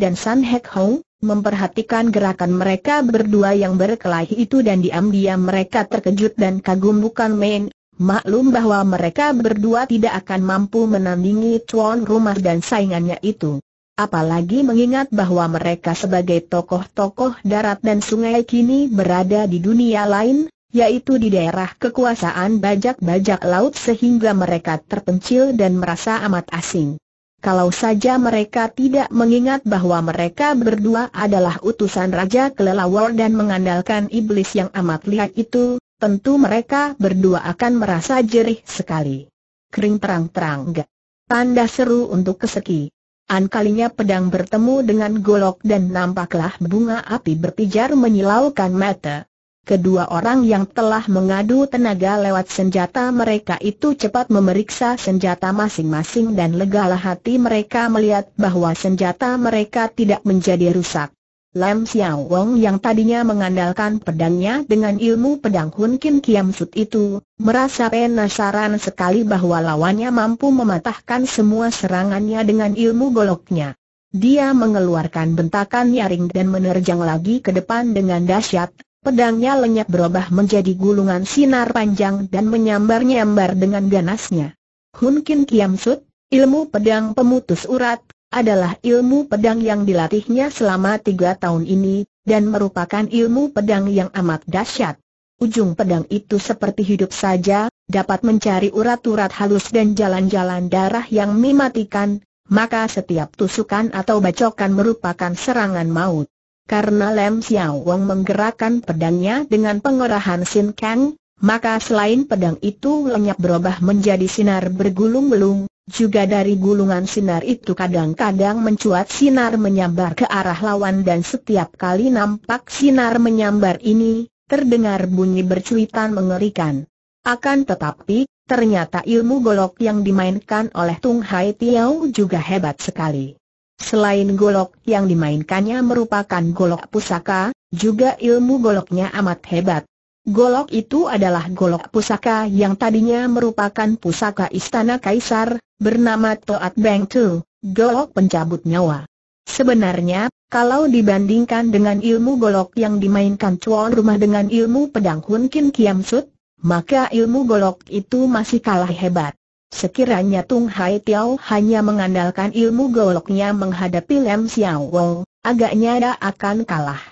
dan San Hek Hong, memperhatikan gerakan mereka berdua yang berkelahi itu dan diam-diam mereka terkejut dan kagum bukan main. Maklum bahwa mereka berdua tidak akan mampu menandingi tuan rumah dan saingannya itu. Apalagi mengingat bahwa mereka sebagai tokoh-tokoh darat dan sungai kini berada di dunia lain, yaitu di daerah kekuasaan bajak-bajak laut sehingga mereka terpencil dan merasa amat asing. Kalau saja mereka tidak mengingat bahwa mereka berdua adalah utusan Raja Kelelawar dan mengandalkan iblis yang amat lihat itu, tentu mereka berdua akan merasa jerih sekali. Kering terang-terang gak? Tanda seru untuk keseki. An kalinya pedang bertemu dengan golok dan nampaklah bunga api berpijar menyilaukan mata. Kedua orang yang telah mengadu tenaga lewat senjata mereka itu cepat memeriksa senjata masing-masing dan legalah hati mereka melihat bahwa senjata mereka tidak menjadi rusak. Lam Xiao Wong yang tadinya mengandalkan pedangnya dengan ilmu pedang Hun Kim Kiam Sut itu, merasa penasaran sekali bahwa lawannya mampu mematahkan semua serangannya dengan ilmu goloknya. Dia mengeluarkan bentakan nyaring dan menerjang lagi ke depan dengan dahsyat, pedangnya lenyap berubah menjadi gulungan sinar panjang dan menyambar-nyambar dengan ganasnya. Hun Kim Kiam Sut, ilmu pedang pemutus urat, adalah ilmu pedang yang dilatihnya selama tiga tahun ini, dan merupakan ilmu pedang yang amat dahsyat. Ujung pedang itu seperti hidup saja, dapat mencari urat-urat halus dan jalan-jalan darah yang mematikan, maka setiap tusukan atau bacokan merupakan serangan maut. Karena Lem Xiao Wong menggerakkan pedangnya dengan pengerahan Sin Kang, maka selain pedang itu lenyap berubah menjadi sinar bergulung-gulung, juga dari gulungan sinar itu kadang-kadang mencuat sinar menyambar ke arah lawan dan setiap kali nampak sinar menyambar ini, terdengar bunyi bercuitan mengerikan. Akan tetapi, ternyata ilmu golok yang dimainkan oleh Tung Hai Tiao juga hebat sekali. Selain golok yang dimainkannya merupakan golok pusaka, juga ilmu goloknya amat hebat. Golok itu adalah golok pusaka yang tadinya merupakan pusaka istana kaisar, bernama Toat Beng Tu, golok pencabut nyawa. Sebenarnya, kalau dibandingkan dengan ilmu golok yang dimainkan Chuan Rumah dengan ilmu pedang Hun Kin Kiam Sut, maka ilmu golok itu masih kalah hebat. Sekiranya Tung Hai Tiao hanya mengandalkan ilmu goloknya menghadapi Lem Xiao Wong, agaknya dia akan kalah.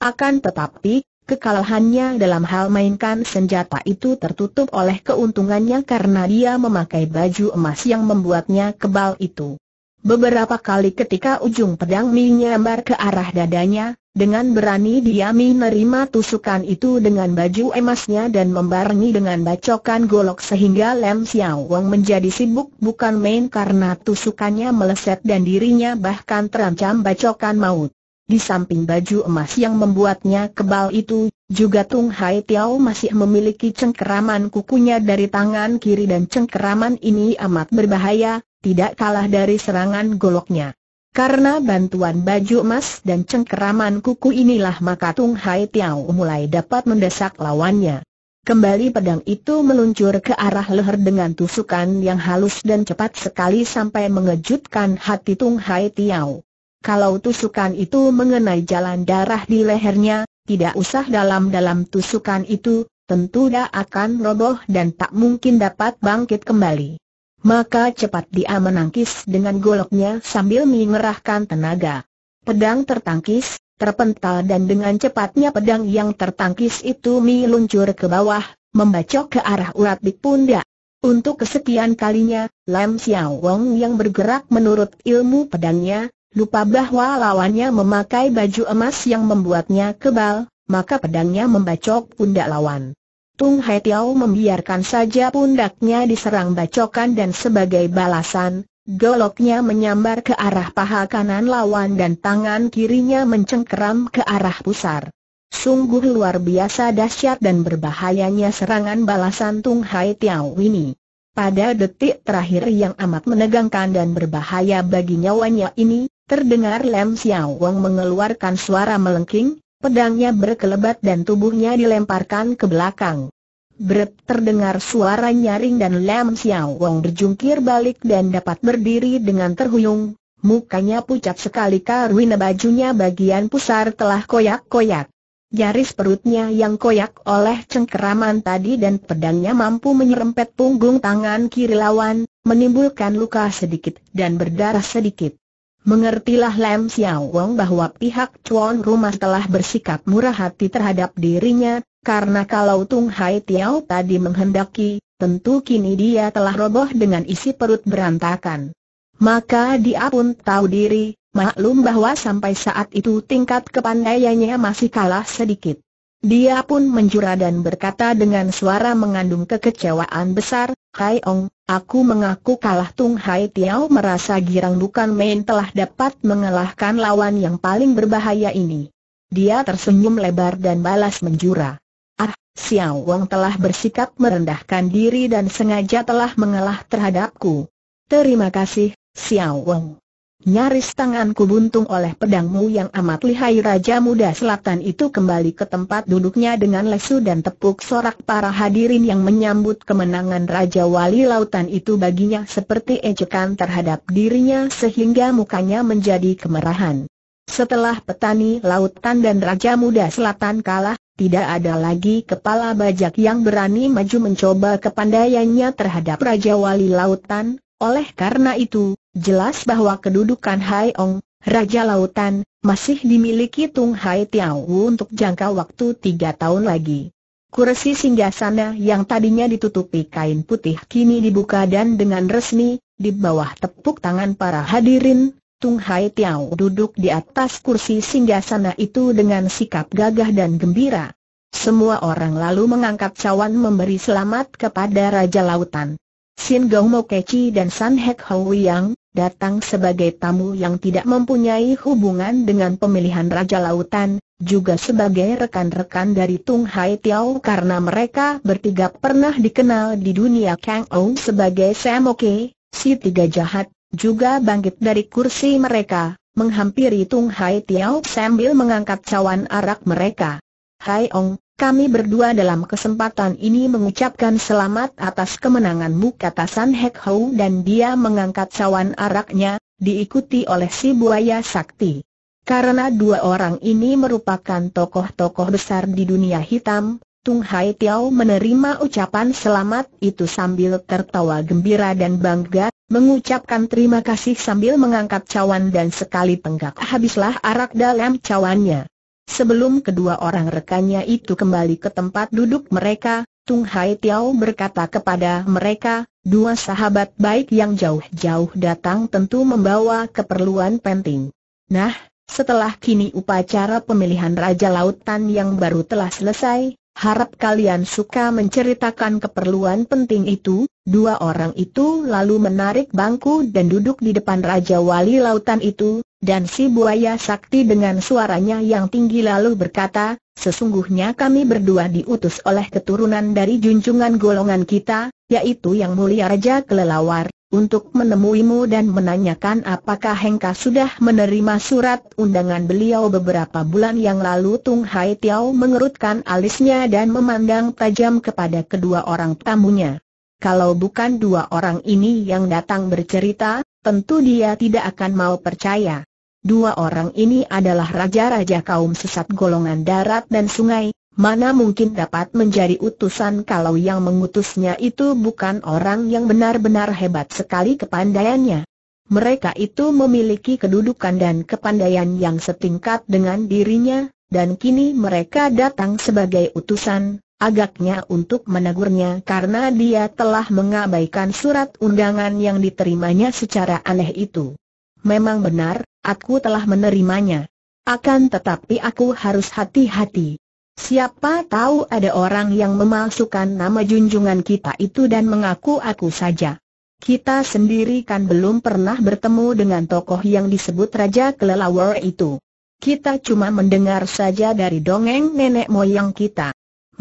Akan tetapi, Kekalahannya dalam hal mainkan senjata itu tertutup oleh keuntungannya karena dia memakai baju emas yang membuatnya kebal itu. Beberapa kali ketika ujung pedang Mi nyambar ke arah dadanya, dengan berani dia Mi menerima tusukan itu dengan baju emasnya dan membarengi dengan bacokan golok sehingga Lem Xiao Wang menjadi sibuk bukan main karena tusukannya meleset dan dirinya bahkan terancam bacokan maut. Di samping baju emas yang membuatnya kebal itu, juga Tung Hai Tiao masih memiliki cengkeraman kukunya dari tangan kiri dan cengkeraman ini amat berbahaya, tidak kalah dari serangan goloknya. Karena bantuan baju emas dan cengkeraman kuku inilah maka Tung Hai Tiao mulai dapat mendesak lawannya. Kembali pedang itu meluncur ke arah leher dengan tusukan yang halus dan cepat sekali sampai mengejutkan hati Tung Hai Tiao. Kalau tusukan itu mengenai jalan darah di lehernya, tidak usah dalam-dalam tusukan itu, tentu dia akan roboh dan tak mungkin dapat bangkit kembali. Maka cepat dia menangkis dengan goloknya sambil mengerahkan tenaga. Pedang tertangkis, terpental dan dengan cepatnya pedang yang tertangkis itu meluncur ke bawah, membacok ke arah urat di pundak. Untuk kesekian kalinya, Lam Xiao Wong yang bergerak menurut ilmu pedangnya, Lupa bahwa lawannya memakai baju emas yang membuatnya kebal, maka pedangnya membacok pundak lawan. Tung Hai Tiao membiarkan saja pundaknya diserang bacokan dan sebagai balasan, goloknya menyambar ke arah paha kanan lawan dan tangan kirinya mencengkeram ke arah pusar. Sungguh luar biasa dahsyat dan berbahayanya serangan balasan Tung Hai Tiao ini. Pada detik terakhir yang amat menegangkan dan berbahaya bagi nyawanya ini, Terdengar Lem Xiao Wang mengeluarkan suara melengking, pedangnya berkelebat dan tubuhnya dilemparkan ke belakang. Bret terdengar suara nyaring dan Lem Xiao Wang berjungkir balik dan dapat berdiri dengan terhuyung. Mukanya pucat sekali karena bajunya bagian pusar telah koyak-koyak. Garis perutnya yang koyak oleh cengkeraman tadi dan pedangnya mampu menyerempet punggung tangan kiri lawan, menimbulkan luka sedikit dan berdarah sedikit. Mengertilah Lam Wong bahwa pihak Chuan Rumah telah bersikap murah hati terhadap dirinya, karena kalau Tung Hai Tiao tadi menghendaki, tentu kini dia telah roboh dengan isi perut berantakan. Maka dia pun tahu diri, maklum bahwa sampai saat itu tingkat kepandaiannya masih kalah sedikit. Dia pun menjura dan berkata dengan suara mengandung kekecewaan besar, Hai Ong, aku mengaku kalah Tung Hai Tiao merasa girang bukan main telah dapat mengalahkan lawan yang paling berbahaya ini. Dia tersenyum lebar dan balas menjura. Ah, Xiao Wang telah bersikap merendahkan diri dan sengaja telah mengalah terhadapku. Terima kasih, Xiao Wang. Nyaris tanganku buntung oleh pedangmu yang amat lihai Raja Muda Selatan itu kembali ke tempat duduknya dengan lesu dan tepuk sorak para hadirin yang menyambut kemenangan Raja Wali Lautan itu baginya seperti ejekan terhadap dirinya sehingga mukanya menjadi kemerahan. Setelah petani lautan dan Raja Muda Selatan kalah, tidak ada lagi kepala bajak yang berani maju mencoba kepandaiannya terhadap Raja Wali Lautan, oleh karena itu, Jelas bahwa kedudukan Hai Ong, Raja Lautan, masih dimiliki Tung Hai Tiao untuk jangka waktu tiga tahun lagi. Kursi singgasana yang tadinya ditutupi kain putih kini dibuka dan dengan resmi, di bawah tepuk tangan para hadirin, Tung Hai Tiao duduk di atas kursi singgasana itu dengan sikap gagah dan gembira. Semua orang lalu mengangkat cawan memberi selamat kepada Raja Lautan. Sin Gao Mo Keci dan San Hek Hou Yang, datang sebagai tamu yang tidak mempunyai hubungan dengan pemilihan Raja Lautan, juga sebagai rekan-rekan dari Tung Hai Tiao karena mereka bertiga pernah dikenal di dunia Kang Ou sebagai Sam Oke, si tiga jahat, juga bangkit dari kursi mereka, menghampiri Tung Hai Tiao sambil mengangkat cawan arak mereka. Hai Ong, kami berdua dalam kesempatan ini mengucapkan selamat atas kemenanganmu kata San Hek Hou dan dia mengangkat cawan araknya, diikuti oleh si buaya sakti. Karena dua orang ini merupakan tokoh-tokoh besar di dunia hitam, Tung Hai Tiao menerima ucapan selamat itu sambil tertawa gembira dan bangga, mengucapkan terima kasih sambil mengangkat cawan dan sekali tenggak habislah arak dalam cawannya. Sebelum kedua orang rekannya itu kembali ke tempat duduk mereka, Tung Hai Tiao berkata kepada mereka, dua sahabat baik yang jauh-jauh datang tentu membawa keperluan penting. Nah, setelah kini upacara pemilihan Raja Lautan yang baru telah selesai, harap kalian suka menceritakan keperluan penting itu, dua orang itu lalu menarik bangku dan duduk di depan Raja Wali Lautan itu, dan si buaya sakti dengan suaranya yang tinggi lalu berkata, sesungguhnya kami berdua diutus oleh keturunan dari junjungan golongan kita, yaitu yang mulia Raja Kelelawar, untuk menemuimu dan menanyakan apakah Hengka sudah menerima surat undangan beliau beberapa bulan yang lalu Tung Hai Tiao mengerutkan alisnya dan memandang tajam kepada kedua orang tamunya. Kalau bukan dua orang ini yang datang bercerita, tentu dia tidak akan mau percaya. Dua orang ini adalah raja-raja kaum sesat golongan darat dan sungai, mana mungkin dapat menjadi utusan kalau yang mengutusnya itu bukan orang yang benar-benar hebat sekali kepandaiannya. Mereka itu memiliki kedudukan dan kepandaian yang setingkat dengan dirinya, dan kini mereka datang sebagai utusan, agaknya untuk menegurnya karena dia telah mengabaikan surat undangan yang diterimanya secara aneh itu. Memang benar, aku telah menerimanya. Akan tetapi aku harus hati-hati. Siapa tahu ada orang yang memalsukan nama junjungan kita itu dan mengaku aku saja. Kita sendiri kan belum pernah bertemu dengan tokoh yang disebut Raja Kelelawar itu. Kita cuma mendengar saja dari dongeng nenek moyang kita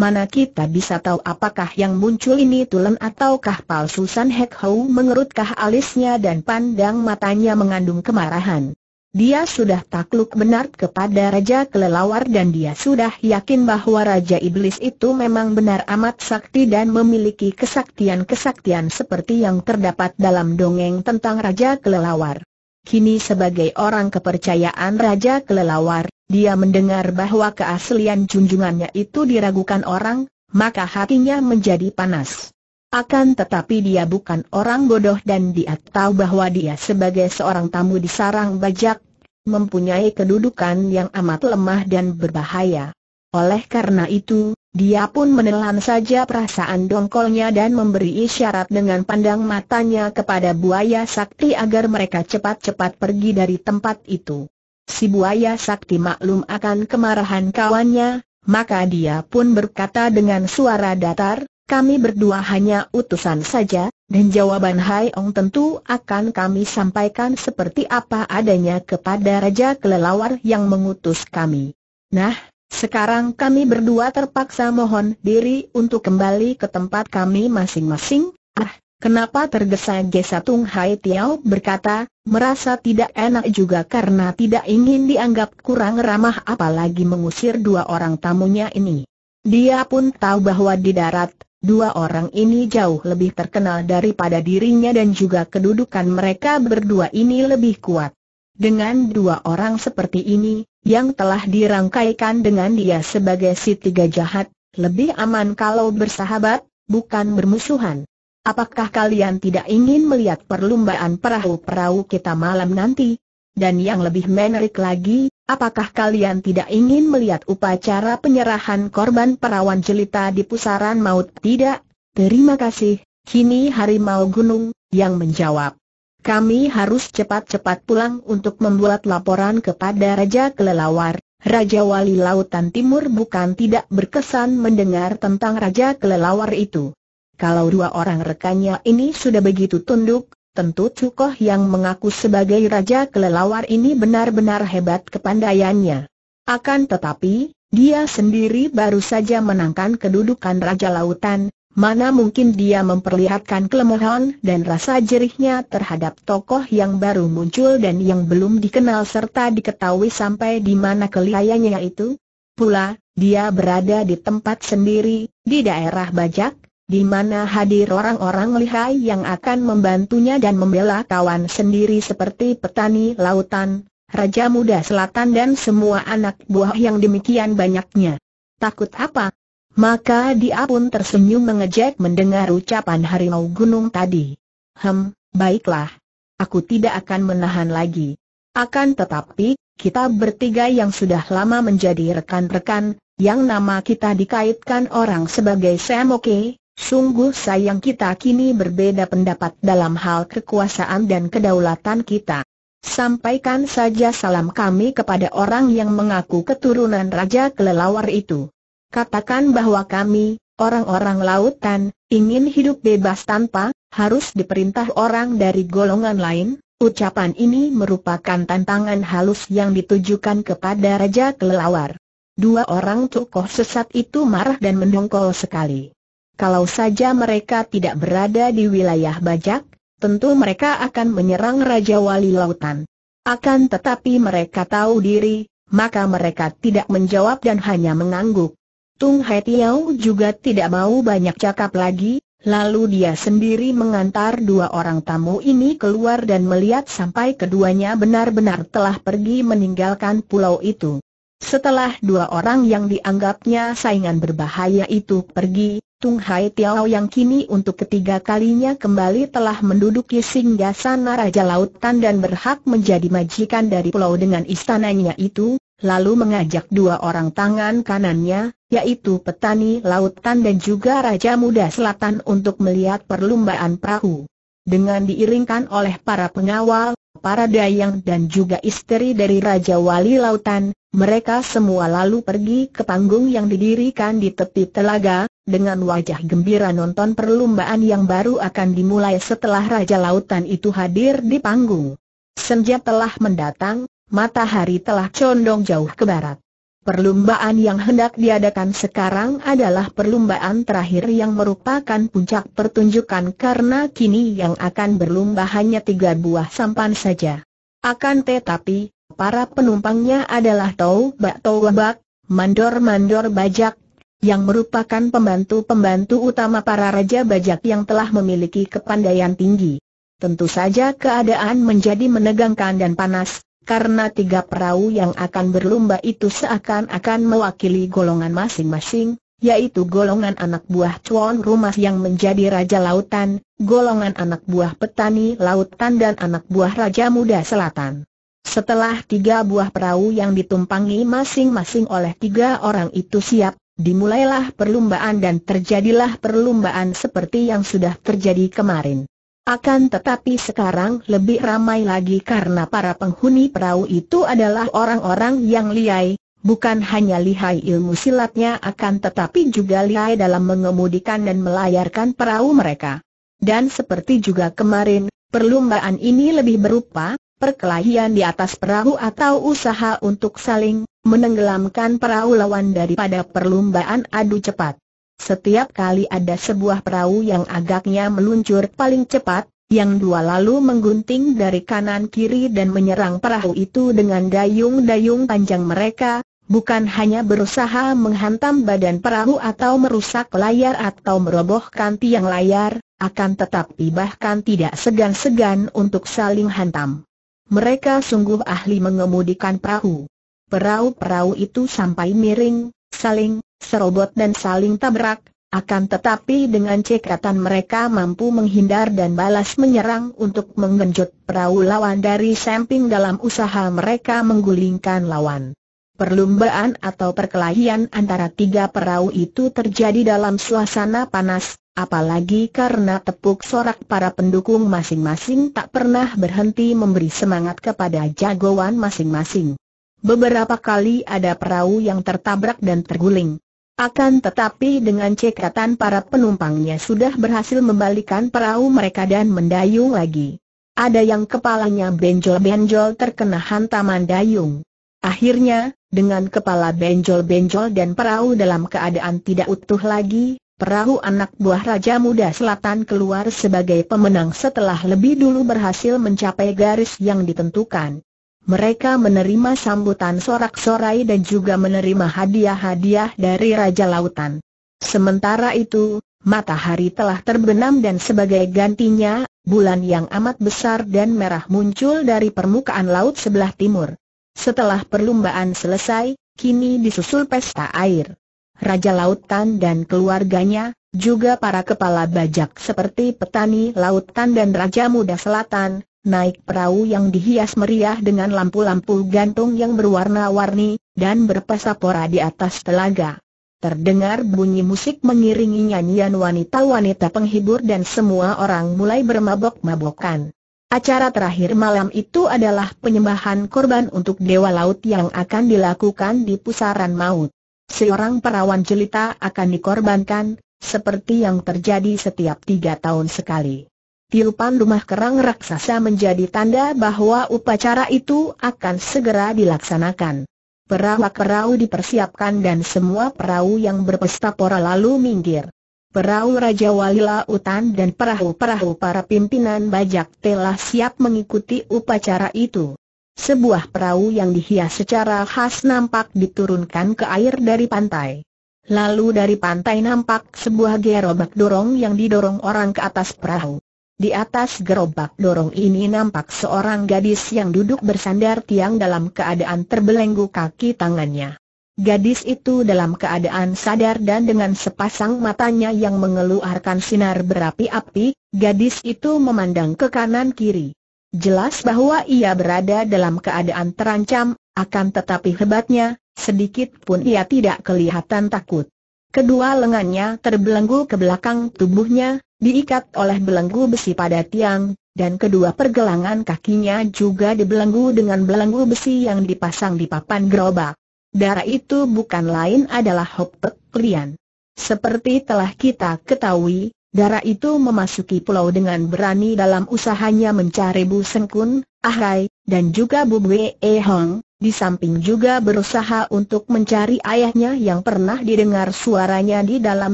mana kita bisa tahu apakah yang muncul ini tulen ataukah palsu San Hek Hou mengerutkan alisnya dan pandang matanya mengandung kemarahan. Dia sudah takluk benar kepada Raja Kelelawar dan dia sudah yakin bahwa Raja Iblis itu memang benar amat sakti dan memiliki kesaktian-kesaktian seperti yang terdapat dalam dongeng tentang Raja Kelelawar. Kini sebagai orang kepercayaan Raja Kelelawar, dia mendengar bahwa keaslian junjungannya itu diragukan orang, maka hatinya menjadi panas. Akan tetapi dia bukan orang bodoh dan dia tahu bahwa dia sebagai seorang tamu di sarang bajak, mempunyai kedudukan yang amat lemah dan berbahaya. Oleh karena itu, dia pun menelan saja perasaan dongkolnya dan memberi isyarat dengan pandang matanya kepada buaya sakti agar mereka cepat-cepat pergi dari tempat itu. Si buaya sakti maklum akan kemarahan kawannya, maka dia pun berkata dengan suara datar, kami berdua hanya utusan saja, dan jawaban Hai Ong tentu akan kami sampaikan seperti apa adanya kepada Raja Kelelawar yang mengutus kami. Nah, sekarang kami berdua terpaksa mohon diri untuk kembali ke tempat kami masing-masing. Ah, kenapa tergesa-gesa Tung Hai Tiao berkata, merasa tidak enak juga karena tidak ingin dianggap kurang ramah apalagi mengusir dua orang tamunya ini. Dia pun tahu bahwa di darat, dua orang ini jauh lebih terkenal daripada dirinya dan juga kedudukan mereka berdua ini lebih kuat. Dengan dua orang seperti ini, yang telah dirangkaikan dengan dia sebagai si tiga jahat, lebih aman kalau bersahabat, bukan bermusuhan. Apakah kalian tidak ingin melihat perlombaan perahu-perahu kita malam nanti? Dan yang lebih menarik lagi, apakah kalian tidak ingin melihat upacara penyerahan korban perawan jelita di pusaran maut? Tidak, terima kasih. Kini harimau gunung, yang menjawab. Kami harus cepat-cepat pulang untuk membuat laporan kepada Raja Kelelawar. Raja Wali Lautan Timur bukan tidak berkesan mendengar tentang Raja Kelelawar itu. Kalau dua orang rekannya ini sudah begitu tunduk, tentu Cukoh yang mengaku sebagai Raja Kelelawar ini benar-benar hebat kepandaiannya. Akan tetapi, dia sendiri baru saja menangkan kedudukan Raja Lautan, Mana mungkin dia memperlihatkan kelemahan dan rasa jerihnya terhadap tokoh yang baru muncul dan yang belum dikenal serta diketahui sampai di mana kelihayannya itu? Pula, dia berada di tempat sendiri, di daerah bajak, di mana hadir orang-orang lihai yang akan membantunya dan membela kawan sendiri seperti petani lautan, raja muda selatan dan semua anak buah yang demikian banyaknya. Takut apa? Maka dia pun tersenyum mengejek mendengar ucapan harimau gunung tadi. Hem, baiklah. Aku tidak akan menahan lagi. Akan tetapi, kita bertiga yang sudah lama menjadi rekan-rekan, yang nama kita dikaitkan orang sebagai Samoke, sungguh sayang kita kini berbeda pendapat dalam hal kekuasaan dan kedaulatan kita. Sampaikan saja salam kami kepada orang yang mengaku keturunan Raja Kelelawar itu. Katakan bahwa kami, orang-orang lautan, ingin hidup bebas tanpa, harus diperintah orang dari golongan lain, Ucapan ini merupakan tantangan halus yang ditujukan kepada Raja Kelelawar. Dua orang tokoh sesat itu marah dan mendongkol sekali. Kalau saja mereka tidak berada di wilayah bajak, tentu mereka akan menyerang Raja Wali Lautan. Akan tetapi mereka tahu diri, maka mereka tidak menjawab dan hanya mengangguk. Tung Hai Tiao juga tidak mau banyak cakap lagi, lalu dia sendiri mengantar dua orang tamu ini keluar dan melihat sampai keduanya benar-benar telah pergi meninggalkan pulau itu. Setelah dua orang yang dianggapnya saingan berbahaya itu pergi, Tung Hai Tiao yang kini untuk ketiga kalinya kembali telah menduduki singgasana Raja Lautan dan berhak menjadi majikan dari pulau dengan istananya itu, lalu mengajak dua orang tangan kanannya, yaitu petani lautan dan juga Raja Muda Selatan untuk melihat perlombaan perahu. Dengan diiringkan oleh para pengawal, para dayang dan juga istri dari Raja Wali Lautan, mereka semua lalu pergi ke panggung yang didirikan di tepi telaga, dengan wajah gembira nonton perlombaan yang baru akan dimulai setelah Raja Lautan itu hadir di panggung. Senja telah mendatang, matahari telah condong jauh ke barat. Perlumbaan yang hendak diadakan sekarang adalah perlumbaan terakhir yang merupakan puncak pertunjukan karena kini yang akan berlomba hanya tiga buah sampan saja. Akan tetapi, para penumpangnya adalah Tau Bak Tau Bak, Mandor Mandor Bajak, yang merupakan pembantu-pembantu utama para Raja Bajak yang telah memiliki kepandaian tinggi. Tentu saja keadaan menjadi menegangkan dan panas, karena tiga perahu yang akan berlomba itu seakan-akan mewakili golongan masing-masing, yaitu golongan anak buah cuan rumah yang menjadi raja lautan, golongan anak buah petani lautan dan anak buah raja muda selatan. Setelah tiga buah perahu yang ditumpangi masing-masing oleh tiga orang itu siap, dimulailah perlombaan dan terjadilah perlombaan seperti yang sudah terjadi kemarin. Akan tetapi sekarang lebih ramai lagi karena para penghuni perahu itu adalah orang-orang yang lihai, bukan hanya lihai ilmu silatnya akan tetapi juga lihai dalam mengemudikan dan melayarkan perahu mereka. Dan seperti juga kemarin, perlombaan ini lebih berupa perkelahian di atas perahu atau usaha untuk saling menenggelamkan perahu lawan daripada perlombaan adu cepat. Setiap kali ada sebuah perahu yang agaknya meluncur paling cepat, yang dua lalu menggunting dari kanan kiri dan menyerang perahu itu dengan dayung-dayung panjang mereka, bukan hanya berusaha menghantam badan perahu atau merusak layar atau merobohkan tiang layar, akan tetapi bahkan tidak segan-segan untuk saling hantam. Mereka sungguh ahli mengemudikan perahu. Perahu-perahu itu sampai miring, saling serobot dan saling tabrak, akan tetapi dengan cekatan mereka mampu menghindar dan balas menyerang untuk mengenjut perahu lawan dari samping dalam usaha mereka menggulingkan lawan. Perlombaan atau perkelahian antara tiga perahu itu terjadi dalam suasana panas, apalagi karena tepuk sorak para pendukung masing-masing tak pernah berhenti memberi semangat kepada jagoan masing-masing. Beberapa kali ada perahu yang tertabrak dan terguling. Akan tetapi dengan cekatan para penumpangnya sudah berhasil membalikan perahu mereka dan mendayung lagi. Ada yang kepalanya benjol-benjol terkena hantaman dayung. Akhirnya, dengan kepala benjol-benjol dan perahu dalam keadaan tidak utuh lagi, perahu anak buah Raja Muda Selatan keluar sebagai pemenang setelah lebih dulu berhasil mencapai garis yang ditentukan. Mereka menerima sambutan sorak-sorai dan juga menerima hadiah-hadiah dari Raja Lautan. Sementara itu, matahari telah terbenam dan sebagai gantinya, bulan yang amat besar dan merah muncul dari permukaan laut sebelah timur. Setelah perlumbaan selesai, kini disusul pesta air. Raja Lautan dan keluarganya, juga para kepala bajak seperti petani Lautan dan Raja Muda Selatan, naik perahu yang dihias meriah dengan lampu-lampu gantung yang berwarna-warni, dan berpesapora di atas telaga. Terdengar bunyi musik mengiringi nyanyian wanita-wanita penghibur dan semua orang mulai bermabok-mabokan. Acara terakhir malam itu adalah penyembahan korban untuk Dewa Laut yang akan dilakukan di pusaran maut. Seorang perawan jelita akan dikorbankan, seperti yang terjadi setiap tiga tahun sekali tiupan rumah kerang raksasa menjadi tanda bahwa upacara itu akan segera dilaksanakan. perahu perahu dipersiapkan dan semua perahu yang berpesta pora lalu minggir. Perahu Raja Wali Utan dan perahu-perahu para pimpinan bajak telah siap mengikuti upacara itu. Sebuah perahu yang dihias secara khas nampak diturunkan ke air dari pantai. Lalu dari pantai nampak sebuah gerobak dorong yang didorong orang ke atas perahu. Di atas gerobak dorong ini nampak seorang gadis yang duduk bersandar tiang dalam keadaan terbelenggu kaki tangannya. Gadis itu dalam keadaan sadar dan dengan sepasang matanya yang mengeluarkan sinar berapi-api, gadis itu memandang ke kanan kiri. Jelas bahwa ia berada dalam keadaan terancam, akan tetapi hebatnya, sedikit pun ia tidak kelihatan takut. Kedua lengannya terbelenggu ke belakang tubuhnya, diikat oleh belenggu besi pada tiang, dan kedua pergelangan kakinya juga dibelenggu dengan belenggu besi yang dipasang di papan gerobak. Darah itu bukan lain adalah Hopek Klian. Seperti telah kita ketahui, darah itu memasuki pulau dengan berani dalam usahanya mencari Bu Sengkun, Ahai, dan juga Bu Wei e Hong, di samping juga berusaha untuk mencari ayahnya yang pernah didengar suaranya di dalam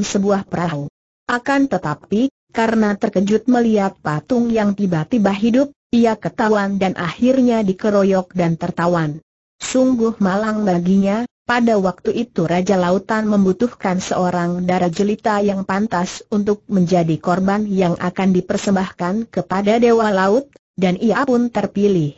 sebuah perahu. Akan tetapi, karena terkejut melihat patung yang tiba-tiba hidup, ia ketahuan dan akhirnya dikeroyok dan tertawan. Sungguh malang baginya, pada waktu itu Raja Lautan membutuhkan seorang darah jelita yang pantas untuk menjadi korban yang akan dipersembahkan kepada Dewa Laut, dan ia pun terpilih.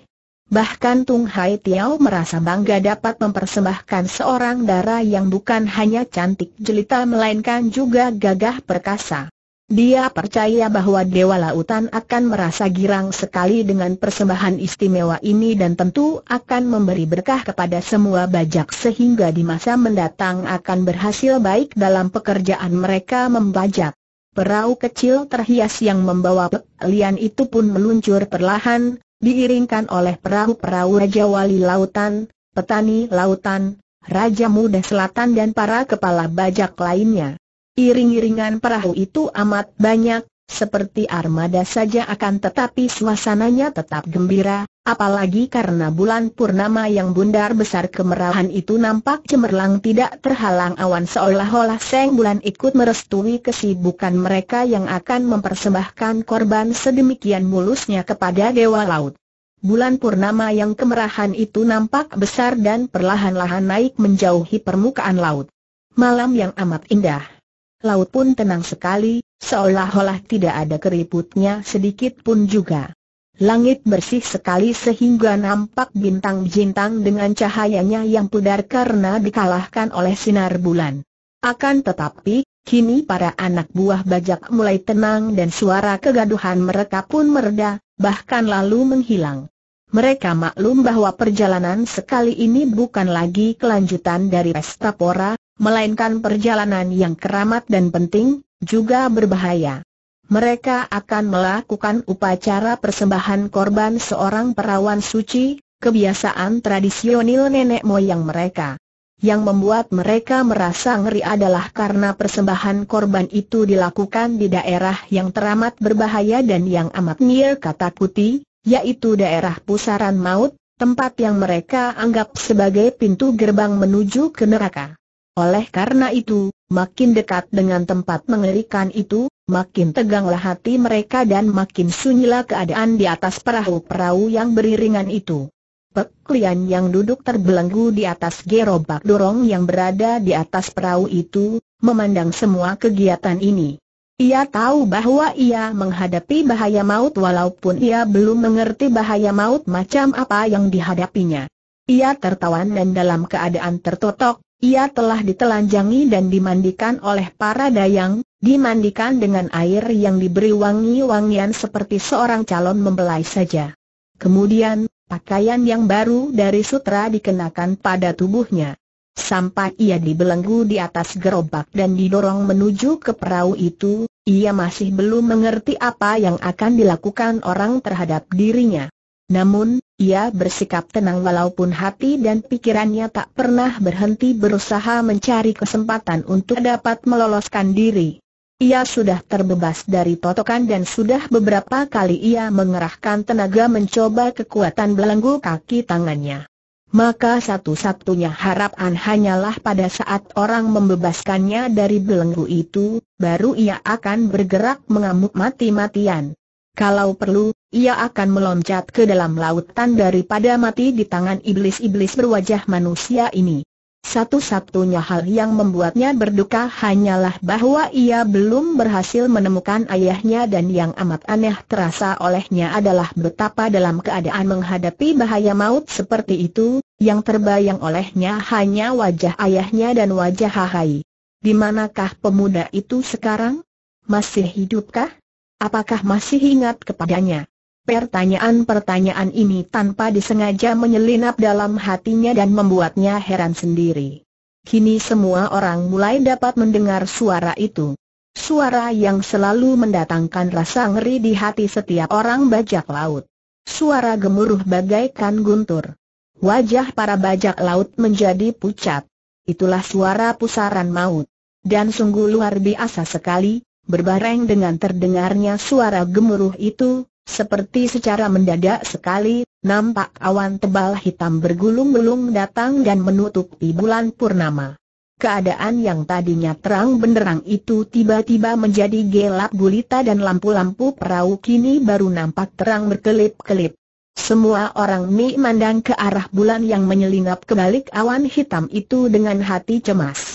Bahkan Tung Hai Tiao merasa bangga dapat mempersembahkan seorang darah yang bukan hanya cantik jelita melainkan juga gagah perkasa. Dia percaya bahwa Dewa Lautan akan merasa girang sekali dengan persembahan istimewa ini dan tentu akan memberi berkah kepada semua bajak sehingga di masa mendatang akan berhasil baik dalam pekerjaan mereka membajak. Perahu kecil terhias yang membawa lian itu pun meluncur perlahan, diiringkan oleh perahu-perahu Raja Wali Lautan, petani lautan, Raja Muda Selatan dan para kepala bajak lainnya. Iring-iringan perahu itu amat banyak, seperti armada saja akan tetapi suasananya tetap gembira, apalagi karena bulan purnama yang bundar besar kemerahan itu nampak cemerlang tidak terhalang awan seolah-olah seng bulan ikut merestui kesibukan mereka yang akan mempersembahkan korban sedemikian mulusnya kepada Dewa Laut. Bulan purnama yang kemerahan itu nampak besar dan perlahan-lahan naik menjauhi permukaan laut. Malam yang amat indah laut pun tenang sekali, seolah-olah tidak ada keriputnya sedikit pun juga. Langit bersih sekali sehingga nampak bintang-bintang dengan cahayanya yang pudar karena dikalahkan oleh sinar bulan. Akan tetapi, kini para anak buah bajak mulai tenang dan suara kegaduhan mereka pun mereda, bahkan lalu menghilang. Mereka maklum bahwa perjalanan sekali ini bukan lagi kelanjutan dari pesta pora, melainkan perjalanan yang keramat dan penting, juga berbahaya. Mereka akan melakukan upacara persembahan korban seorang perawan suci, kebiasaan tradisional nenek moyang mereka. Yang membuat mereka merasa ngeri adalah karena persembahan korban itu dilakukan di daerah yang teramat berbahaya dan yang amat nir kata kuti, yaitu daerah pusaran maut, tempat yang mereka anggap sebagai pintu gerbang menuju ke neraka. Oleh karena itu, makin dekat dengan tempat mengerikan itu, makin teganglah hati mereka dan makin sunyilah keadaan di atas perahu-perahu yang beriringan itu. Peklian yang duduk terbelenggu di atas gerobak dorong yang berada di atas perahu itu, memandang semua kegiatan ini. Ia tahu bahwa ia menghadapi bahaya maut walaupun ia belum mengerti bahaya maut macam apa yang dihadapinya. Ia tertawan dan dalam keadaan tertotok, ia telah ditelanjangi dan dimandikan oleh para dayang, dimandikan dengan air yang diberi wangi-wangian seperti seorang calon membelai saja. Kemudian, pakaian yang baru dari sutra dikenakan pada tubuhnya. Sampai ia dibelenggu di atas gerobak dan didorong menuju ke perahu itu, ia masih belum mengerti apa yang akan dilakukan orang terhadap dirinya. Namun, ia bersikap tenang walaupun hati dan pikirannya tak pernah berhenti berusaha mencari kesempatan untuk dapat meloloskan diri. Ia sudah terbebas dari totokan dan sudah beberapa kali ia mengerahkan tenaga mencoba kekuatan belenggu kaki tangannya. Maka satu-satunya harapan hanyalah pada saat orang membebaskannya dari belenggu itu, baru ia akan bergerak mengamuk mati-matian. Kalau perlu, ia akan meloncat ke dalam lautan daripada mati di tangan iblis-iblis berwajah manusia ini. Satu-satunya hal yang membuatnya berduka hanyalah bahwa ia belum berhasil menemukan ayahnya dan yang amat aneh terasa olehnya adalah betapa dalam keadaan menghadapi bahaya maut seperti itu, yang terbayang olehnya hanya wajah ayahnya dan wajah Hahai. Di manakah pemuda itu sekarang? Masih hidupkah? Apakah masih ingat kepadanya? Pertanyaan-pertanyaan ini tanpa disengaja menyelinap dalam hatinya dan membuatnya heran sendiri. Kini semua orang mulai dapat mendengar suara itu. Suara yang selalu mendatangkan rasa ngeri di hati setiap orang bajak laut. Suara gemuruh bagaikan guntur. Wajah para bajak laut menjadi pucat. Itulah suara pusaran maut. Dan sungguh luar biasa sekali, Berbareng dengan terdengarnya suara gemuruh itu, seperti secara mendadak sekali, nampak awan tebal hitam bergulung-gulung datang dan menutupi bulan purnama. Keadaan yang tadinya terang benderang itu tiba-tiba menjadi gelap gulita dan lampu-lampu perahu kini baru nampak terang berkelip-kelip. Semua orang Mi mandang ke arah bulan yang menyelinap ke balik awan hitam itu dengan hati cemas.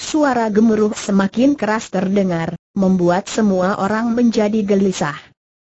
Suara gemuruh semakin keras terdengar, membuat semua orang menjadi gelisah.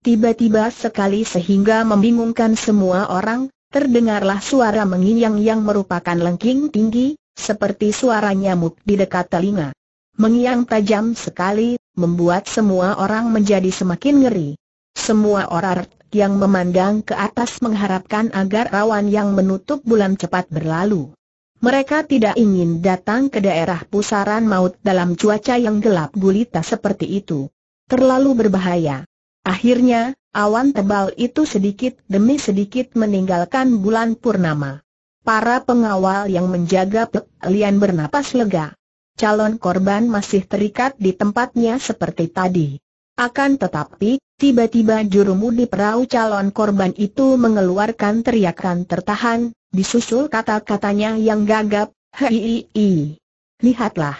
Tiba-tiba sekali sehingga membingungkan semua orang, terdengarlah suara menginyang yang merupakan lengking tinggi, seperti suara nyamuk di dekat telinga. Menginyang tajam sekali, membuat semua orang menjadi semakin ngeri. Semua orang yang memandang ke atas mengharapkan agar rawan yang menutup bulan cepat berlalu. Mereka tidak ingin datang ke daerah pusaran maut dalam cuaca yang gelap gulita seperti itu. Terlalu berbahaya. Akhirnya, awan tebal itu sedikit demi sedikit meninggalkan bulan purnama. Para pengawal yang menjaga pelian bernapas lega. Calon korban masih terikat di tempatnya seperti tadi. Akan tetapi, tiba-tiba jurumudi perahu calon korban itu mengeluarkan teriakan tertahan, Disusul kata-katanya yang gagap, hei Lihatlah.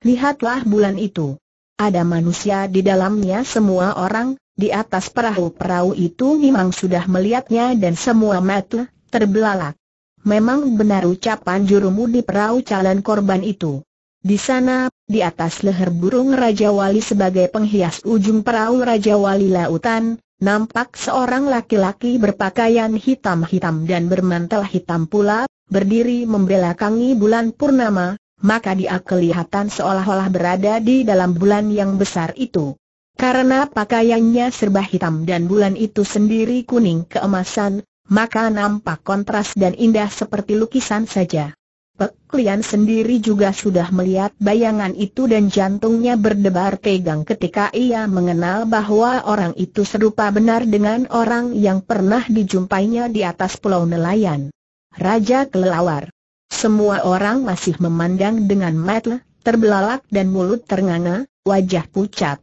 Lihatlah bulan itu. Ada manusia di dalamnya semua orang, di atas perahu-perahu itu memang sudah melihatnya dan semua mata terbelalak. Memang benar ucapan jurumu di perahu calon korban itu. Di sana, di atas leher burung Raja Wali sebagai penghias ujung perahu Raja Wali Lautan, nampak seorang laki-laki berpakaian hitam-hitam dan bermantel hitam pula, berdiri membelakangi bulan purnama, maka dia kelihatan seolah-olah berada di dalam bulan yang besar itu. Karena pakaiannya serba hitam dan bulan itu sendiri kuning keemasan, maka nampak kontras dan indah seperti lukisan saja. Pek Lian sendiri juga sudah melihat bayangan itu dan jantungnya berdebar tegang ketika ia mengenal bahwa orang itu serupa benar dengan orang yang pernah dijumpainya di atas pulau nelayan. Raja Kelelawar. Semua orang masih memandang dengan mata terbelalak dan mulut ternganga, wajah pucat.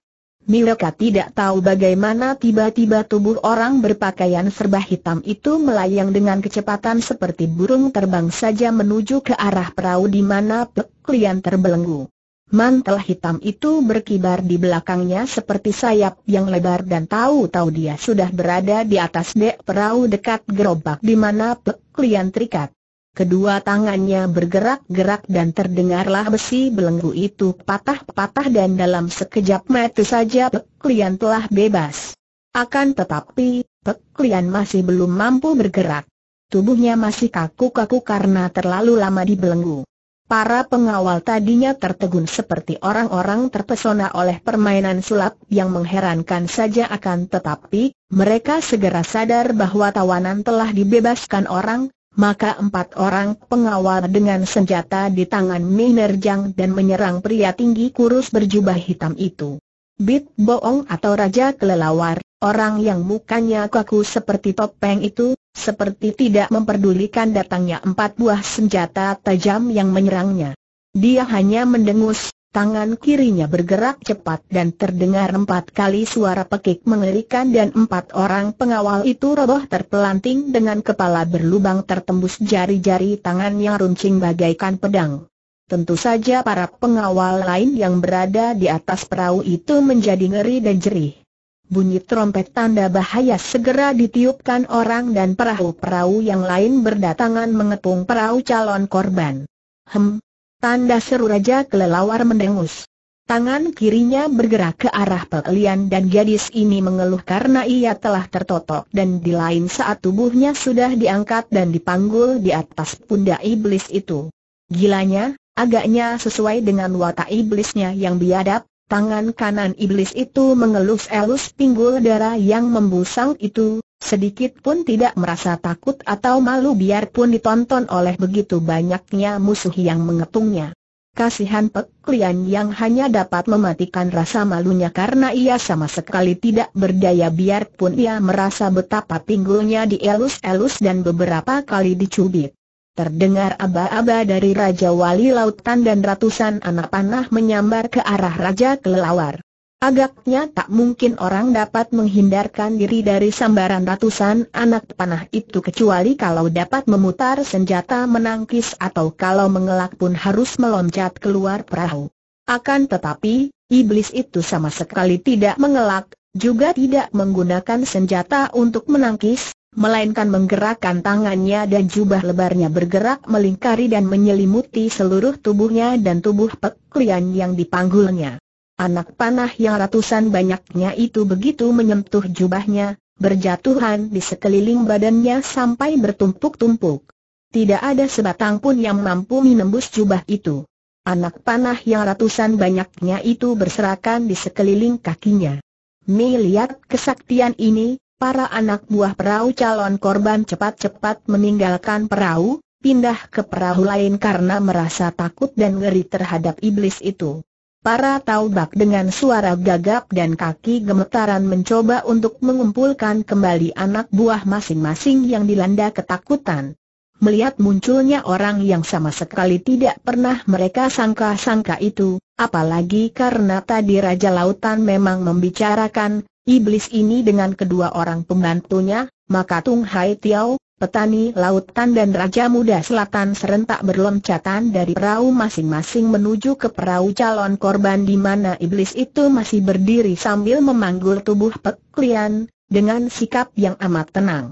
Mereka tidak tahu bagaimana tiba-tiba tubuh orang berpakaian serba hitam itu melayang dengan kecepatan seperti burung terbang saja menuju ke arah perahu di mana Peklian terbelenggu. Mantel hitam itu berkibar di belakangnya seperti sayap yang lebar dan tahu-tahu dia sudah berada di atas dek perahu dekat gerobak di mana Peklian terikat. Kedua tangannya bergerak-gerak dan terdengarlah besi belenggu itu patah-patah dan dalam sekejap mata saja Peklian telah bebas. Akan tetapi, Peklian masih belum mampu bergerak. Tubuhnya masih kaku-kaku karena terlalu lama dibelenggu. Para pengawal tadinya tertegun seperti orang-orang terpesona oleh permainan sulap yang mengherankan saja akan tetapi, mereka segera sadar bahwa tawanan telah dibebaskan orang, maka empat orang pengawal dengan senjata di tangan Minerjang dan menyerang pria tinggi kurus berjubah hitam itu. Bit Boong atau Raja Kelelawar, orang yang mukanya kaku seperti topeng itu, seperti tidak memperdulikan datangnya empat buah senjata tajam yang menyerangnya. Dia hanya mendengus, Tangan kirinya bergerak cepat dan terdengar empat kali suara pekik mengerikan dan empat orang pengawal itu roboh terpelanting dengan kepala berlubang tertembus jari-jari tangan yang runcing bagaikan pedang. Tentu saja para pengawal lain yang berada di atas perahu itu menjadi ngeri dan jerih. Bunyi trompet tanda bahaya segera ditiupkan orang dan perahu-perahu yang lain berdatangan mengepung perahu calon korban. Hem, Tanda seru Raja Kelelawar mendengus. Tangan kirinya bergerak ke arah Pelian dan gadis ini mengeluh karena ia telah tertotok dan di lain saat tubuhnya sudah diangkat dan dipanggul di atas pundak iblis itu. Gilanya, agaknya sesuai dengan watak iblisnya yang biadab, tangan kanan iblis itu mengelus-elus pinggul darah yang membusang itu, Sedikit pun tidak merasa takut atau malu biarpun ditonton oleh begitu banyaknya musuh yang mengetungnya. Kasihan Pek Lian yang hanya dapat mematikan rasa malunya karena ia sama sekali tidak berdaya biarpun ia merasa betapa pinggulnya dielus-elus dan beberapa kali dicubit. Terdengar aba-aba dari Raja Wali Lautan dan ratusan anak panah menyambar ke arah Raja Kelelawar. Agaknya tak mungkin orang dapat menghindarkan diri dari sambaran ratusan anak panah itu kecuali kalau dapat memutar senjata menangkis atau kalau mengelak pun harus meloncat keluar perahu. Akan tetapi, iblis itu sama sekali tidak mengelak, juga tidak menggunakan senjata untuk menangkis, melainkan menggerakkan tangannya dan jubah lebarnya bergerak melingkari dan menyelimuti seluruh tubuhnya dan tubuh peklian yang dipanggulnya. Anak panah yang ratusan banyaknya itu begitu menyentuh jubahnya, berjatuhan di sekeliling badannya sampai bertumpuk-tumpuk. Tidak ada sebatang pun yang mampu menembus jubah itu. Anak panah yang ratusan banyaknya itu berserakan di sekeliling kakinya. Melihat kesaktian ini, para anak buah perahu calon korban cepat-cepat meninggalkan perahu, pindah ke perahu lain karena merasa takut dan ngeri terhadap iblis itu. Para taubak dengan suara gagap dan kaki gemetaran mencoba untuk mengumpulkan kembali anak buah masing-masing yang dilanda ketakutan. Melihat munculnya orang yang sama sekali tidak pernah mereka sangka-sangka itu, apalagi karena tadi Raja Lautan memang membicarakan, iblis ini dengan kedua orang pembantunya, maka Tung Hai Tiao, Petani lautan dan Raja Muda Selatan serentak berloncatan dari perahu masing-masing menuju ke perahu calon korban di mana iblis itu masih berdiri sambil memanggul tubuh peklian, dengan sikap yang amat tenang.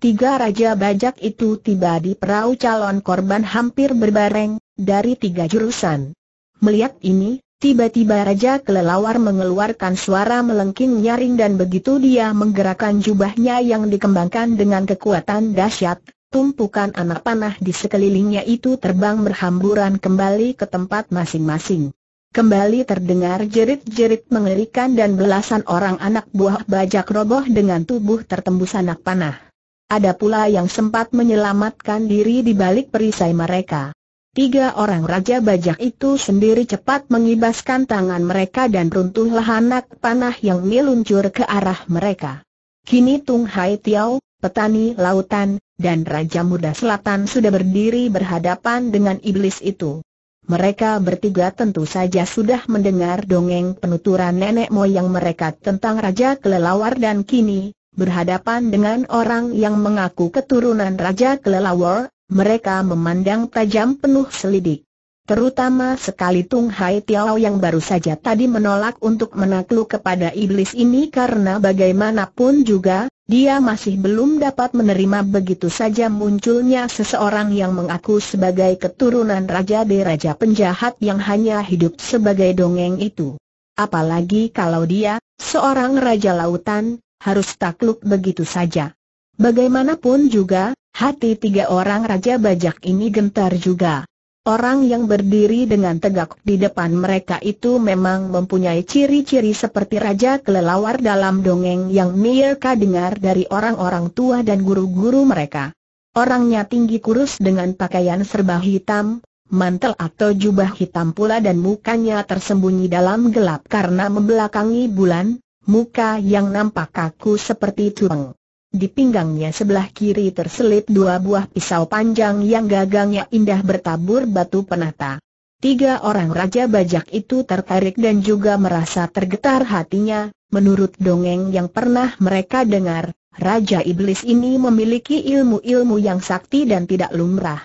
Tiga Raja Bajak itu tiba di perahu calon korban hampir berbareng, dari tiga jurusan. Melihat ini, Tiba-tiba Raja Kelelawar mengeluarkan suara melengking nyaring dan begitu dia menggerakkan jubahnya yang dikembangkan dengan kekuatan dahsyat, tumpukan anak panah di sekelilingnya itu terbang berhamburan kembali ke tempat masing-masing. Kembali terdengar jerit-jerit mengerikan dan belasan orang anak buah bajak roboh dengan tubuh tertembus anak panah. Ada pula yang sempat menyelamatkan diri di balik perisai mereka. Tiga orang Raja Bajak itu sendiri cepat mengibaskan tangan mereka dan runtuhlah anak panah yang meluncur ke arah mereka. Kini Tung Hai Tiao, petani lautan, dan Raja Muda Selatan sudah berdiri berhadapan dengan iblis itu. Mereka bertiga tentu saja sudah mendengar dongeng penuturan nenek moyang mereka tentang Raja Kelelawar dan kini, berhadapan dengan orang yang mengaku keturunan Raja Kelelawar, mereka memandang tajam penuh selidik. Terutama sekali Tung Hai Tiao yang baru saja tadi menolak untuk menakluk kepada iblis ini karena bagaimanapun juga, dia masih belum dapat menerima begitu saja munculnya seseorang yang mengaku sebagai keturunan Raja de Raja penjahat yang hanya hidup sebagai dongeng itu. Apalagi kalau dia, seorang Raja Lautan, harus takluk begitu saja. Bagaimanapun juga, hati tiga orang Raja Bajak ini gentar juga. Orang yang berdiri dengan tegak di depan mereka itu memang mempunyai ciri-ciri seperti raja kelelawar dalam dongeng yang mereka dengar dari orang-orang tua dan guru-guru mereka. Orangnya tinggi kurus dengan pakaian serba hitam, mantel atau jubah hitam pula dan mukanya tersembunyi dalam gelap karena membelakangi bulan, muka yang nampak kaku seperti tulang. Di pinggangnya sebelah kiri terselip dua buah pisau panjang yang gagangnya indah bertabur batu penata. Tiga orang raja bajak itu tertarik dan juga merasa tergetar hatinya, menurut dongeng yang pernah mereka dengar, Raja Iblis ini memiliki ilmu-ilmu yang sakti dan tidak lumrah.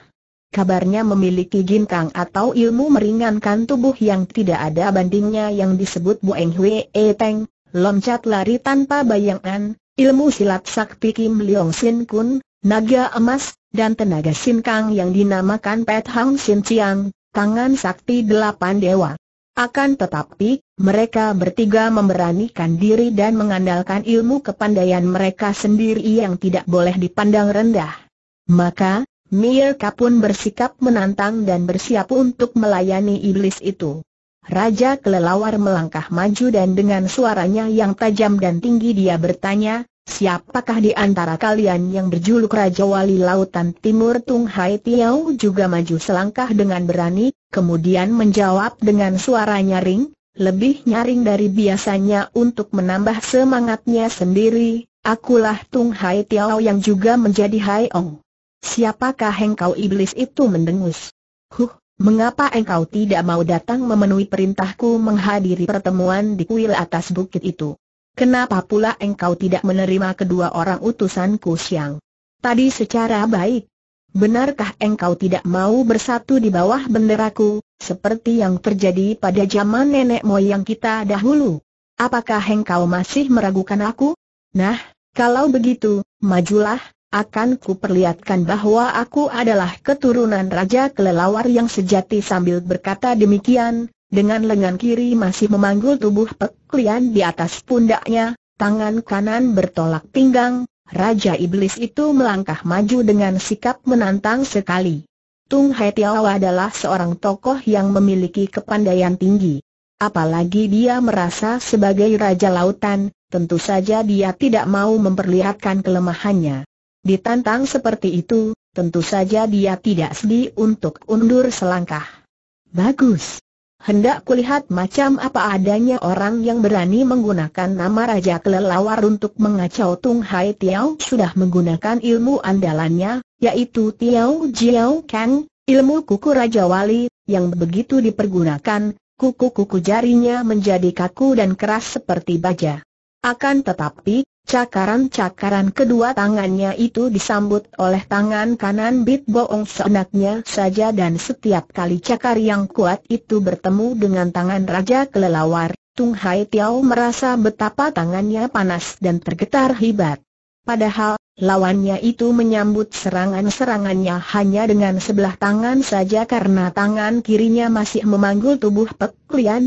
Kabarnya memiliki kang atau ilmu meringankan tubuh yang tidak ada bandingnya yang disebut Bueng Hwe E Teng, loncat lari tanpa bayangan, ilmu silat sakti Kim Leong Sin Kun, naga emas, dan tenaga Sin Kang yang dinamakan Pet Hang Sin Chiang, tangan sakti delapan dewa. Akan tetapi, mereka bertiga memberanikan diri dan mengandalkan ilmu kepandaian mereka sendiri yang tidak boleh dipandang rendah. Maka, Mirka pun bersikap menantang dan bersiap untuk melayani iblis itu. Raja kelelawar melangkah maju dan dengan suaranya yang tajam dan tinggi dia bertanya, Siapakah di antara kalian yang berjuluk Raja Wali Lautan Timur Tung Hai Tiao juga maju selangkah dengan berani, kemudian menjawab dengan suara nyaring, lebih nyaring dari biasanya untuk menambah semangatnya sendiri, akulah Tung Hai Tiao yang juga menjadi Hai Ong. Siapakah hengkau iblis itu mendengus? Huh, Mengapa engkau tidak mau datang memenuhi perintahku menghadiri pertemuan di kuil atas bukit itu? Kenapa pula engkau tidak menerima kedua orang utusanku siang? Tadi secara baik. Benarkah engkau tidak mau bersatu di bawah benderaku, seperti yang terjadi pada zaman nenek moyang kita dahulu? Apakah engkau masih meragukan aku? Nah, kalau begitu, majulah, akan kuperlihatkan bahwa aku adalah keturunan Raja Kelelawar yang sejati sambil berkata demikian, dengan lengan kiri masih memanggul tubuh peklian di atas pundaknya, tangan kanan bertolak pinggang, Raja Iblis itu melangkah maju dengan sikap menantang sekali. Tung Hai Tiao adalah seorang tokoh yang memiliki kepandaian tinggi. Apalagi dia merasa sebagai Raja Lautan, tentu saja dia tidak mau memperlihatkan kelemahannya. Ditantang seperti itu, tentu saja dia tidak sedih untuk undur selangkah. Bagus. Hendak kulihat macam apa adanya orang yang berani menggunakan nama Raja Kelelawar untuk mengacau Tung Hai Tiao sudah menggunakan ilmu andalannya, yaitu Tiao Jiao Kang, ilmu kuku Raja Wali, yang begitu dipergunakan, kuku-kuku jarinya menjadi kaku dan keras seperti baja. Akan tetapi, Cakaran-cakaran kedua tangannya itu disambut oleh tangan kanan Bit Boong seenaknya saja dan setiap kali cakar yang kuat itu bertemu dengan tangan Raja Kelelawar, Tung Hai Tiao merasa betapa tangannya panas dan tergetar hebat. Padahal, lawannya itu menyambut serangan-serangannya hanya dengan sebelah tangan saja karena tangan kirinya masih memanggul tubuh Pek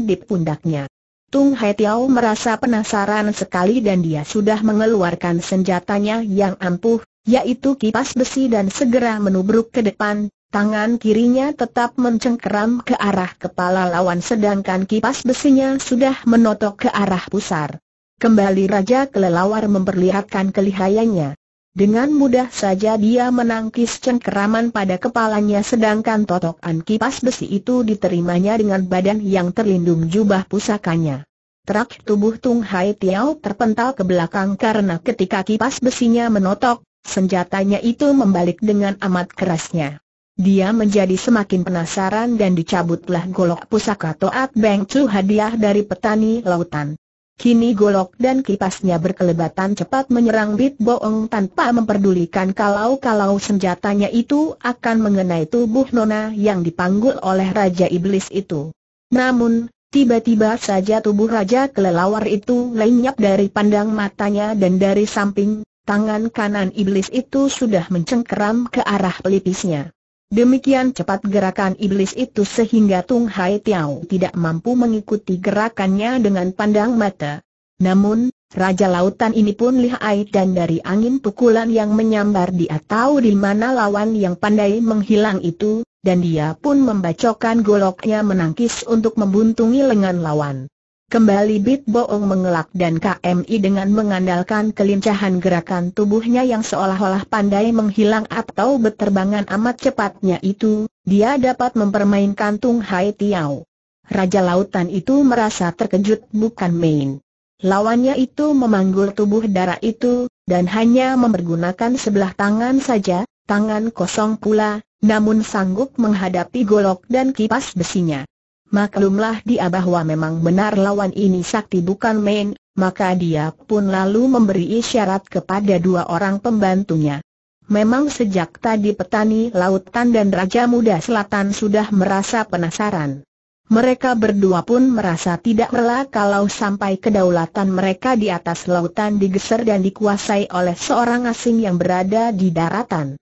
di pundaknya. Tung Hai Tiao merasa penasaran sekali dan dia sudah mengeluarkan senjatanya yang ampuh, yaitu kipas besi dan segera menubruk ke depan, Tangan kirinya tetap mencengkeram ke arah kepala lawan sedangkan kipas besinya sudah menotok ke arah pusar. Kembali Raja Kelelawar memperlihatkan kelihayannya. Dengan mudah saja dia menangkis cengkeraman pada kepalanya sedangkan totokan kipas besi itu diterimanya dengan badan yang terlindung jubah pusakanya. Terak tubuh Tung Hai Tiao terpental ke belakang karena ketika kipas besinya menotok, senjatanya itu membalik dengan amat kerasnya. Dia menjadi semakin penasaran dan dicabutlah golok pusaka Toat Beng Chu hadiah dari petani lautan. Kini golok dan kipasnya berkelebatan cepat menyerang Bit Boong tanpa memperdulikan kalau-kalau senjatanya itu akan mengenai tubuh Nona yang dipanggul oleh Raja Iblis itu. Namun, tiba-tiba saja tubuh Raja Kelelawar itu lenyap dari pandang matanya dan dari samping, tangan kanan Iblis itu sudah mencengkeram ke arah pelipisnya. Demikian cepat gerakan iblis itu sehingga Tung Hai Tiao tidak mampu mengikuti gerakannya dengan pandang mata. Namun, Raja Lautan ini pun lihai dan dari angin pukulan yang menyambar dia tahu di mana lawan yang pandai menghilang itu, dan dia pun membacokkan goloknya menangkis untuk membuntungi lengan lawan. Kembali Bit Boong mengelak dan KMI dengan mengandalkan kelincahan gerakan tubuhnya yang seolah-olah pandai menghilang atau berterbangan amat cepatnya itu, dia dapat mempermainkan Tung Hai Tiao. Raja Lautan itu merasa terkejut bukan main. Lawannya itu memanggul tubuh darah itu, dan hanya mempergunakan sebelah tangan saja, tangan kosong pula, namun sanggup menghadapi golok dan kipas besinya. Maklumlah dia bahwa memang benar lawan ini sakti bukan main, maka dia pun lalu memberi isyarat kepada dua orang pembantunya. Memang sejak tadi petani lautan dan Raja Muda Selatan sudah merasa penasaran. Mereka berdua pun merasa tidak rela kalau sampai kedaulatan mereka di atas lautan digeser dan dikuasai oleh seorang asing yang berada di daratan.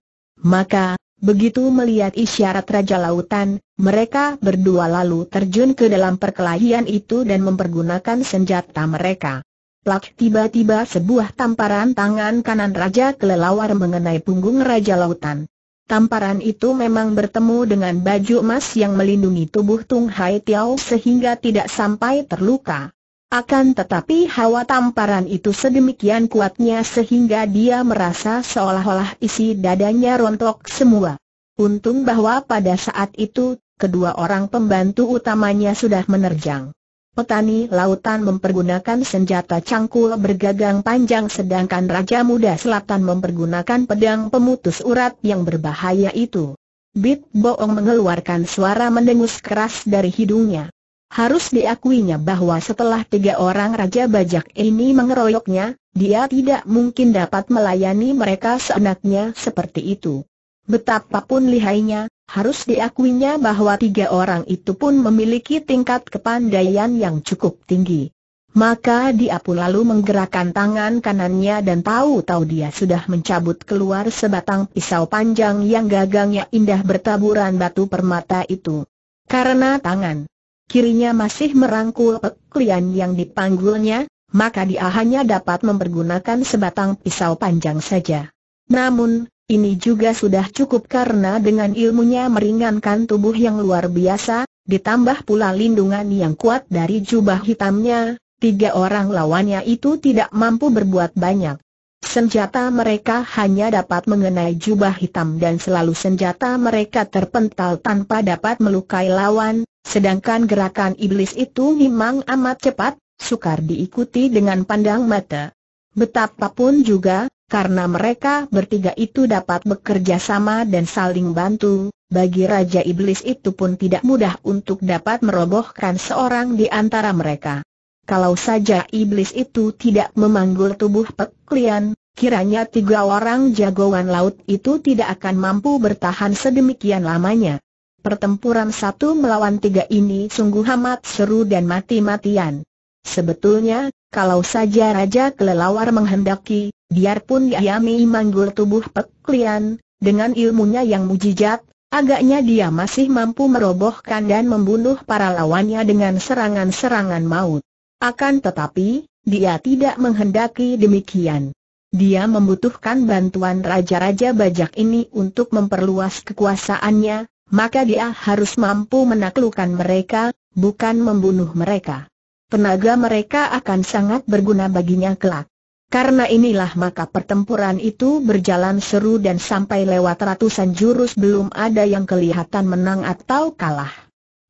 Maka, begitu melihat isyarat Raja Lautan, mereka berdua lalu terjun ke dalam perkelahian itu dan mempergunakan senjata mereka. Plak tiba-tiba sebuah tamparan tangan kanan Raja Kelelawar mengenai punggung Raja Lautan. Tamparan itu memang bertemu dengan baju emas yang melindungi tubuh Tung Hai Tiao sehingga tidak sampai terluka. Akan tetapi hawa tamparan itu sedemikian kuatnya sehingga dia merasa seolah-olah isi dadanya rontok semua. Untung bahwa pada saat itu, kedua orang pembantu utamanya sudah menerjang. Petani lautan mempergunakan senjata cangkul bergagang panjang sedangkan Raja Muda Selatan mempergunakan pedang pemutus urat yang berbahaya itu. Bit Boong mengeluarkan suara mendengus keras dari hidungnya. Harus diakuinya bahwa setelah tiga orang Raja Bajak ini mengeroyoknya, dia tidak mungkin dapat melayani mereka seenaknya seperti itu. Betapapun lihainya, harus diakuinya bahwa tiga orang itu pun memiliki tingkat kepandaian yang cukup tinggi. Maka dia pun lalu menggerakkan tangan kanannya dan tahu-tahu dia sudah mencabut keluar sebatang pisau panjang yang gagangnya indah bertaburan batu permata itu. Karena tangan kirinya masih merangkul peklian yang dipanggulnya, maka dia hanya dapat mempergunakan sebatang pisau panjang saja. Namun, ini juga sudah cukup karena dengan ilmunya meringankan tubuh yang luar biasa, ditambah pula lindungan yang kuat dari jubah hitamnya, tiga orang lawannya itu tidak mampu berbuat banyak. Senjata mereka hanya dapat mengenai jubah hitam dan selalu senjata mereka terpental tanpa dapat melukai lawan, sedangkan gerakan iblis itu memang amat cepat, sukar diikuti dengan pandang mata. Betapapun juga, karena mereka bertiga itu dapat bekerja sama dan saling bantu, bagi Raja Iblis itu pun tidak mudah untuk dapat merobohkan seorang di antara mereka. Kalau saja Iblis itu tidak memanggul tubuh peklian, kiranya tiga orang jagoan laut itu tidak akan mampu bertahan sedemikian lamanya. Pertempuran satu melawan tiga ini sungguh amat seru dan mati-matian. Sebetulnya, kalau saja Raja Kelelawar menghendaki, biarpun dia manggul tubuh peklian, dengan ilmunya yang mujijat, agaknya dia masih mampu merobohkan dan membunuh para lawannya dengan serangan-serangan maut. Akan tetapi, dia tidak menghendaki demikian. Dia membutuhkan bantuan Raja-Raja Bajak ini untuk memperluas kekuasaannya, maka dia harus mampu menaklukkan mereka, bukan membunuh mereka tenaga mereka akan sangat berguna baginya kelak. Karena inilah maka pertempuran itu berjalan seru dan sampai lewat ratusan jurus belum ada yang kelihatan menang atau kalah.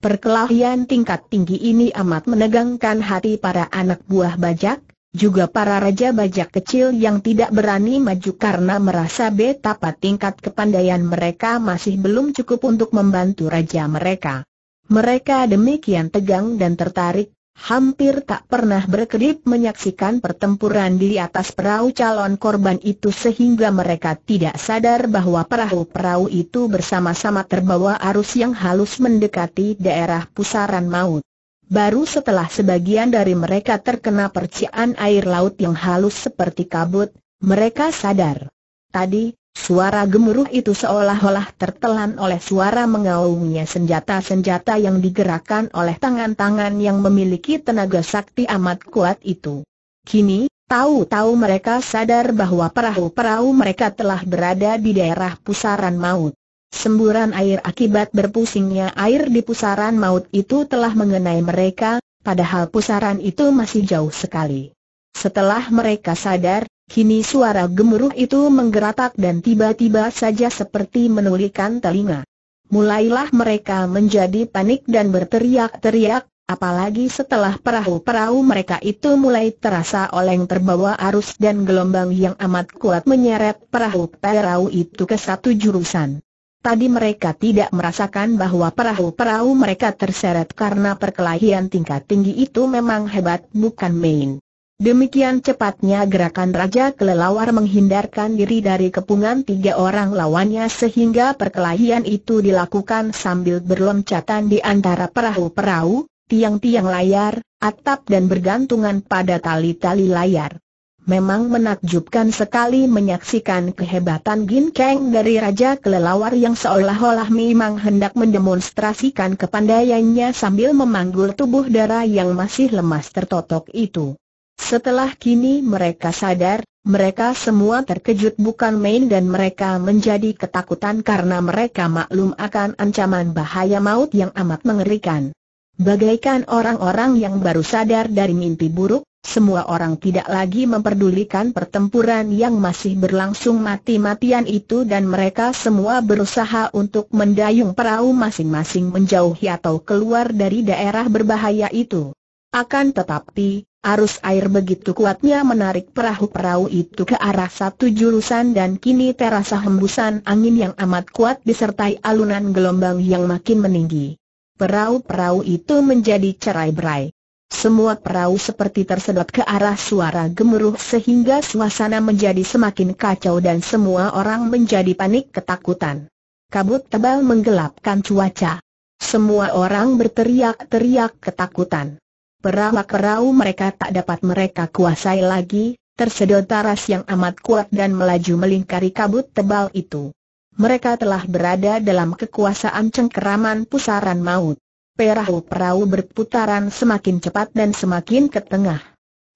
Perkelahian tingkat tinggi ini amat menegangkan hati para anak buah bajak, juga para raja bajak kecil yang tidak berani maju karena merasa betapa tingkat kepandaian mereka masih belum cukup untuk membantu raja mereka. Mereka demikian tegang dan tertarik, hampir tak pernah berkedip menyaksikan pertempuran di atas perahu calon korban itu sehingga mereka tidak sadar bahwa perahu-perahu itu bersama-sama terbawa arus yang halus mendekati daerah pusaran maut. Baru setelah sebagian dari mereka terkena percikan air laut yang halus seperti kabut, mereka sadar. Tadi, Suara gemuruh itu seolah-olah tertelan oleh suara mengaungnya senjata-senjata yang digerakkan oleh tangan-tangan yang memiliki tenaga sakti amat kuat itu. Kini, tahu-tahu mereka sadar bahwa perahu-perahu mereka telah berada di daerah pusaran maut. Semburan air akibat berpusingnya air di pusaran maut itu telah mengenai mereka, padahal pusaran itu masih jauh sekali. Setelah mereka sadar, Kini suara gemuruh itu menggeratak dan tiba-tiba saja seperti menulikan telinga. Mulailah mereka menjadi panik dan berteriak-teriak, apalagi setelah perahu-perahu mereka itu mulai terasa oleng terbawa arus dan gelombang yang amat kuat menyeret perahu-perahu itu ke satu jurusan. Tadi mereka tidak merasakan bahwa perahu-perahu mereka terseret karena perkelahian tingkat tinggi itu memang hebat bukan main. Demikian cepatnya gerakan Raja Kelelawar menghindarkan diri dari kepungan tiga orang lawannya sehingga perkelahian itu dilakukan sambil berloncatan di antara perahu-perahu, tiang-tiang layar, atap dan bergantungan pada tali-tali layar. Memang menakjubkan sekali menyaksikan kehebatan Ginkeng dari Raja Kelelawar yang seolah-olah memang hendak mendemonstrasikan kepandaiannya sambil memanggul tubuh darah yang masih lemas tertotok itu. Setelah kini mereka sadar, mereka semua terkejut bukan main dan mereka menjadi ketakutan karena mereka maklum akan ancaman bahaya maut yang amat mengerikan. Bagaikan orang-orang yang baru sadar dari mimpi buruk, semua orang tidak lagi memperdulikan pertempuran yang masih berlangsung mati-matian itu dan mereka semua berusaha untuk mendayung perahu masing-masing menjauhi atau keluar dari daerah berbahaya itu. Akan tetapi, Arus air begitu kuatnya menarik perahu-perahu itu ke arah satu jurusan dan kini terasa hembusan angin yang amat kuat disertai alunan gelombang yang makin meninggi. Perahu-perahu itu menjadi cerai-berai. Semua perahu seperti tersedot ke arah suara gemuruh sehingga suasana menjadi semakin kacau dan semua orang menjadi panik ketakutan. Kabut tebal menggelapkan cuaca. Semua orang berteriak-teriak ketakutan perahu perahu mereka tak dapat mereka kuasai lagi, tersedot taras yang amat kuat dan melaju melingkari kabut tebal itu. Mereka telah berada dalam kekuasaan cengkeraman pusaran maut. Perahu-perahu berputaran semakin cepat dan semakin ke tengah.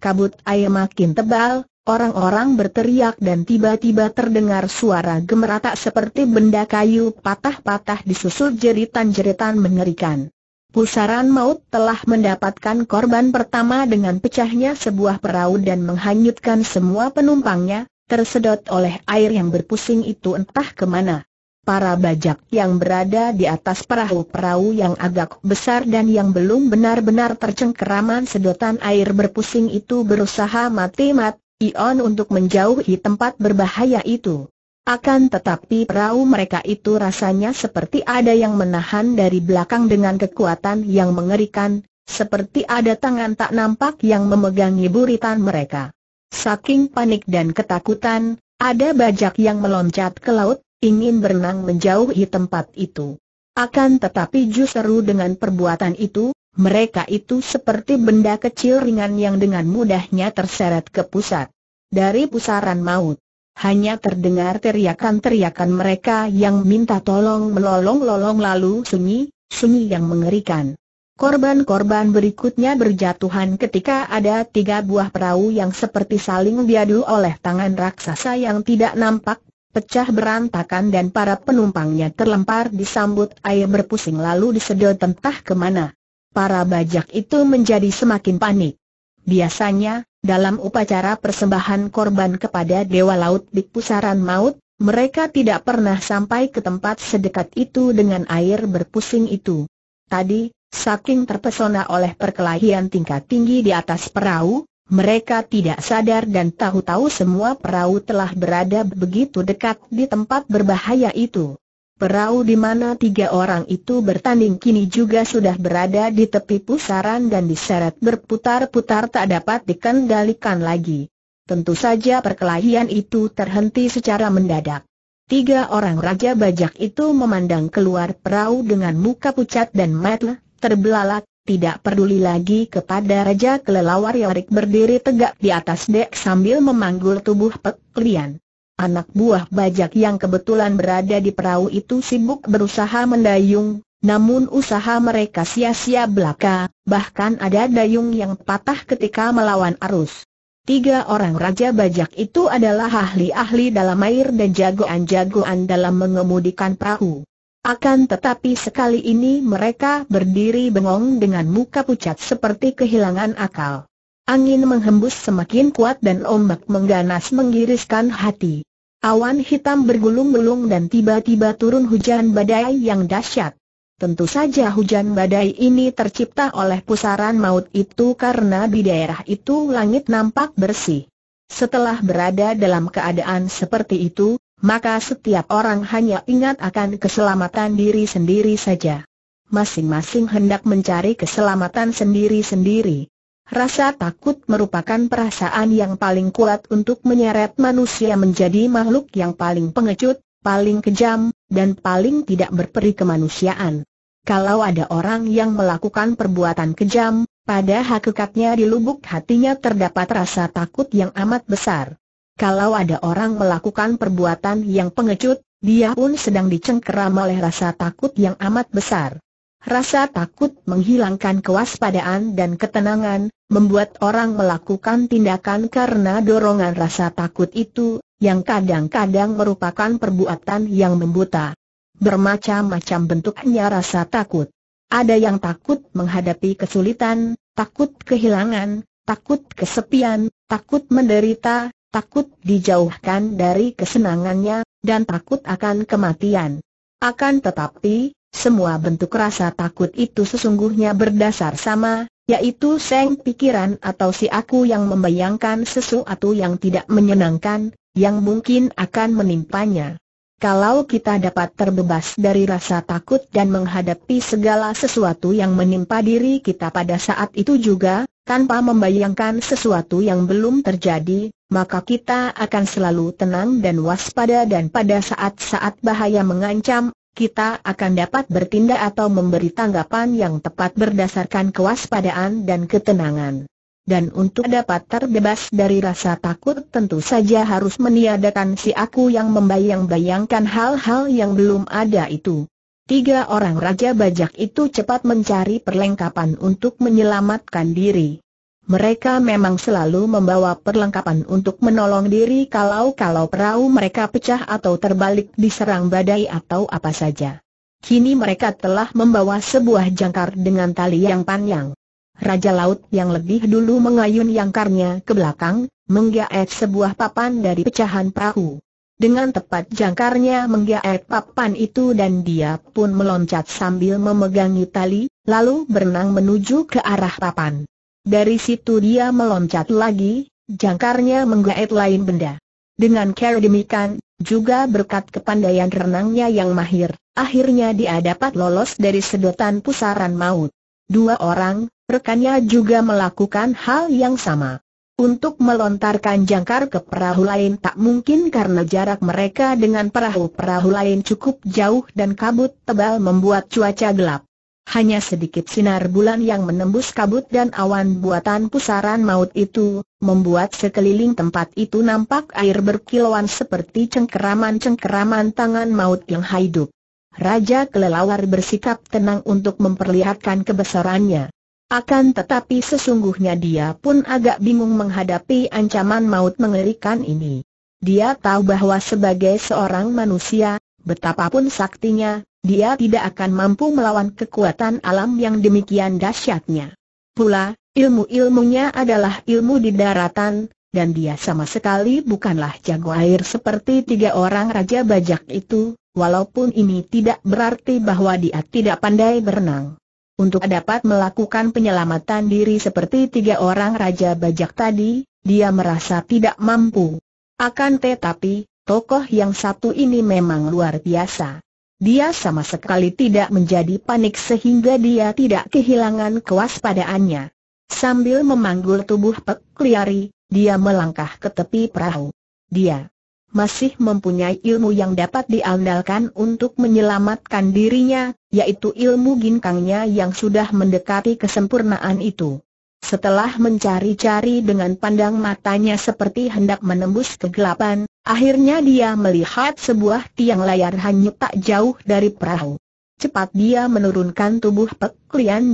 Kabut air makin tebal, orang-orang berteriak dan tiba-tiba terdengar suara gemeratak seperti benda kayu patah-patah disusul jeritan-jeritan mengerikan. Pusaran maut telah mendapatkan korban pertama dengan pecahnya sebuah perahu dan menghanyutkan semua penumpangnya, tersedot oleh air yang berpusing itu entah kemana. Para bajak yang berada di atas perahu-perahu yang agak besar dan yang belum benar-benar tercengkeraman sedotan air berpusing itu berusaha mati mat ion untuk menjauhi tempat berbahaya itu. Akan tetapi perahu mereka itu rasanya seperti ada yang menahan dari belakang dengan kekuatan yang mengerikan, seperti ada tangan tak nampak yang memegangi buritan mereka. Saking panik dan ketakutan, ada bajak yang meloncat ke laut, ingin berenang menjauhi tempat itu. Akan tetapi justru dengan perbuatan itu, mereka itu seperti benda kecil ringan yang dengan mudahnya terseret ke pusat. Dari pusaran maut. Hanya terdengar teriakan-teriakan mereka yang minta tolong melolong-lolong lalu sunyi, sunyi yang mengerikan. Korban-korban berikutnya berjatuhan ketika ada tiga buah perahu yang seperti saling diadu oleh tangan raksasa yang tidak nampak, pecah berantakan dan para penumpangnya terlempar disambut air berpusing lalu disedot entah kemana. Para bajak itu menjadi semakin panik. Biasanya, dalam upacara persembahan korban kepada Dewa Laut di pusaran maut, mereka tidak pernah sampai ke tempat sedekat itu dengan air berpusing itu. Tadi, saking terpesona oleh perkelahian tingkat tinggi di atas perahu, mereka tidak sadar dan tahu-tahu semua perahu telah berada begitu dekat di tempat berbahaya itu. Perahu di mana tiga orang itu bertanding kini juga sudah berada di tepi pusaran dan diseret berputar-putar tak dapat dikendalikan lagi. Tentu saja perkelahian itu terhenti secara mendadak. Tiga orang Raja Bajak itu memandang keluar perahu dengan muka pucat dan mata terbelalak, tidak peduli lagi kepada Raja Kelelawar yang berdiri tegak di atas dek sambil memanggul tubuh peklian. Anak buah bajak yang kebetulan berada di perahu itu sibuk berusaha mendayung, namun usaha mereka sia-sia belaka, bahkan ada dayung yang patah ketika melawan arus. Tiga orang raja bajak itu adalah ahli-ahli dalam air dan jagoan-jagoan dalam mengemudikan perahu. Akan tetapi sekali ini mereka berdiri bengong dengan muka pucat seperti kehilangan akal. Angin menghembus semakin kuat dan ombak mengganas menggiriskan hati. Awan hitam bergulung-gulung dan tiba-tiba turun hujan badai yang dahsyat. Tentu saja hujan badai ini tercipta oleh pusaran maut itu karena di daerah itu langit nampak bersih. Setelah berada dalam keadaan seperti itu, maka setiap orang hanya ingat akan keselamatan diri sendiri saja. Masing-masing hendak mencari keselamatan sendiri-sendiri. Rasa takut merupakan perasaan yang paling kuat untuk menyeret manusia menjadi makhluk yang paling pengecut, paling kejam, dan paling tidak berperi kemanusiaan. Kalau ada orang yang melakukan perbuatan kejam, pada hakikatnya di lubuk hatinya terdapat rasa takut yang amat besar. Kalau ada orang melakukan perbuatan yang pengecut, dia pun sedang dicengkeram oleh rasa takut yang amat besar. Rasa takut menghilangkan kewaspadaan dan ketenangan, membuat orang melakukan tindakan karena dorongan rasa takut itu, yang kadang-kadang merupakan perbuatan yang membuta. Bermacam-macam bentuknya rasa takut. Ada yang takut menghadapi kesulitan, takut kehilangan, takut kesepian, takut menderita, takut dijauhkan dari kesenangannya, dan takut akan kematian. Akan tetapi, semua bentuk rasa takut itu sesungguhnya berdasar sama, yaitu seng pikiran atau si aku yang membayangkan sesuatu yang tidak menyenangkan, yang mungkin akan menimpanya. Kalau kita dapat terbebas dari rasa takut dan menghadapi segala sesuatu yang menimpa diri kita pada saat itu juga, tanpa membayangkan sesuatu yang belum terjadi, maka kita akan selalu tenang dan waspada dan pada saat-saat bahaya mengancam, kita akan dapat bertindak atau memberi tanggapan yang tepat berdasarkan kewaspadaan dan ketenangan. Dan untuk dapat terbebas dari rasa takut tentu saja harus meniadakan si aku yang membayang-bayangkan hal-hal yang belum ada itu. Tiga orang Raja Bajak itu cepat mencari perlengkapan untuk menyelamatkan diri. Mereka memang selalu membawa perlengkapan untuk menolong diri kalau-kalau perahu mereka pecah atau terbalik diserang badai atau apa saja. Kini mereka telah membawa sebuah jangkar dengan tali yang panjang. Raja Laut yang lebih dulu mengayun jangkarnya ke belakang, menggaet sebuah papan dari pecahan perahu. Dengan tepat jangkarnya menggaet papan itu dan dia pun meloncat sambil memegangi tali, lalu berenang menuju ke arah papan. Dari situ dia meloncat lagi, jangkarnya menggaet lain benda. Dengan cara demikian, juga berkat kepandaian renangnya yang mahir, akhirnya dia dapat lolos dari sedotan pusaran maut. Dua orang, rekannya juga melakukan hal yang sama. Untuk melontarkan jangkar ke perahu lain tak mungkin karena jarak mereka dengan perahu-perahu lain cukup jauh dan kabut tebal membuat cuaca gelap. Hanya sedikit sinar bulan yang menembus kabut dan awan buatan pusaran maut itu, membuat sekeliling tempat itu nampak air berkilauan seperti cengkeraman-cengkeraman tangan maut yang hidup. Raja Kelelawar bersikap tenang untuk memperlihatkan kebesarannya. Akan tetapi sesungguhnya dia pun agak bingung menghadapi ancaman maut mengerikan ini. Dia tahu bahwa sebagai seorang manusia, betapapun saktinya, dia tidak akan mampu melawan kekuatan alam yang demikian dahsyatnya. Pula, ilmu-ilmunya adalah ilmu di daratan, dan dia sama sekali bukanlah jago air seperti tiga orang Raja Bajak itu, walaupun ini tidak berarti bahwa dia tidak pandai berenang. Untuk dapat melakukan penyelamatan diri seperti tiga orang Raja Bajak tadi, dia merasa tidak mampu. Akan tetapi, tokoh yang satu ini memang luar biasa. Dia sama sekali tidak menjadi panik sehingga dia tidak kehilangan kewaspadaannya. Sambil memanggul tubuh Pek Liari, dia melangkah ke tepi perahu. Dia masih mempunyai ilmu yang dapat diandalkan untuk menyelamatkan dirinya, yaitu ilmu ginkangnya yang sudah mendekati kesempurnaan itu. Setelah mencari-cari dengan pandang matanya seperti hendak menembus kegelapan, Akhirnya dia melihat sebuah tiang layar hanyut tak jauh dari perahu. Cepat dia menurunkan tubuh Pek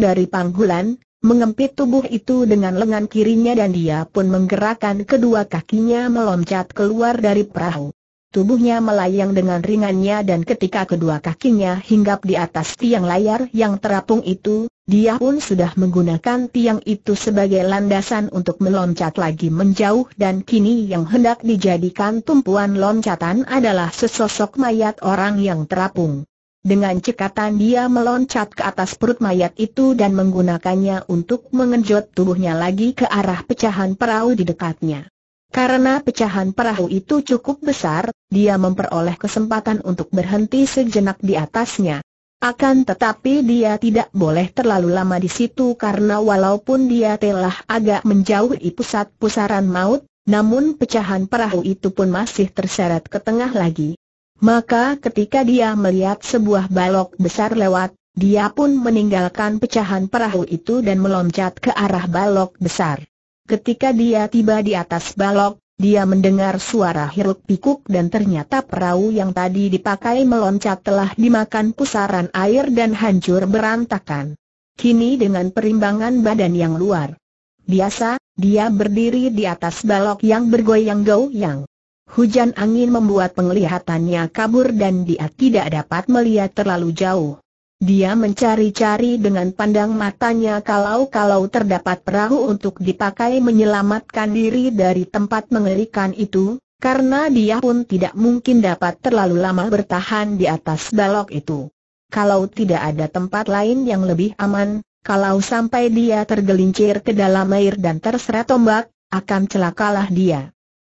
dari panggulannya, mengempit tubuh itu dengan lengan kirinya dan dia pun menggerakkan kedua kakinya meloncat keluar dari perahu. Tubuhnya melayang dengan ringannya dan ketika kedua kakinya hinggap di atas tiang layar yang terapung itu, dia pun sudah menggunakan tiang itu sebagai landasan untuk meloncat lagi menjauh dan kini yang hendak dijadikan tumpuan loncatan adalah sesosok mayat orang yang terapung. Dengan cekatan dia meloncat ke atas perut mayat itu dan menggunakannya untuk mengenjot tubuhnya lagi ke arah pecahan perahu di dekatnya. Karena pecahan perahu itu cukup besar, dia memperoleh kesempatan untuk berhenti sejenak di atasnya. Akan tetapi dia tidak boleh terlalu lama di situ karena walaupun dia telah agak menjauh di pusat pusaran maut, namun pecahan perahu itu pun masih terseret ke tengah lagi. Maka ketika dia melihat sebuah balok besar lewat, dia pun meninggalkan pecahan perahu itu dan meloncat ke arah balok besar. Ketika dia tiba di atas balok, dia mendengar suara hiruk pikuk dan ternyata perahu yang tadi dipakai meloncat telah dimakan pusaran air dan hancur berantakan. Kini dengan perimbangan badan yang luar biasa, dia berdiri di atas balok yang bergoyang-goyang. Hujan angin membuat penglihatannya kabur dan dia tidak dapat melihat terlalu jauh. Dia mencari-cari dengan pandang matanya kalau-kalau terdapat perahu untuk dipakai menyelamatkan diri dari tempat mengerikan itu, karena dia pun tidak mungkin dapat terlalu lama bertahan di atas balok itu. Kalau tidak ada tempat lain yang lebih aman, kalau sampai dia tergelincir ke dalam air dan terseret ombak, akan celakalah dia.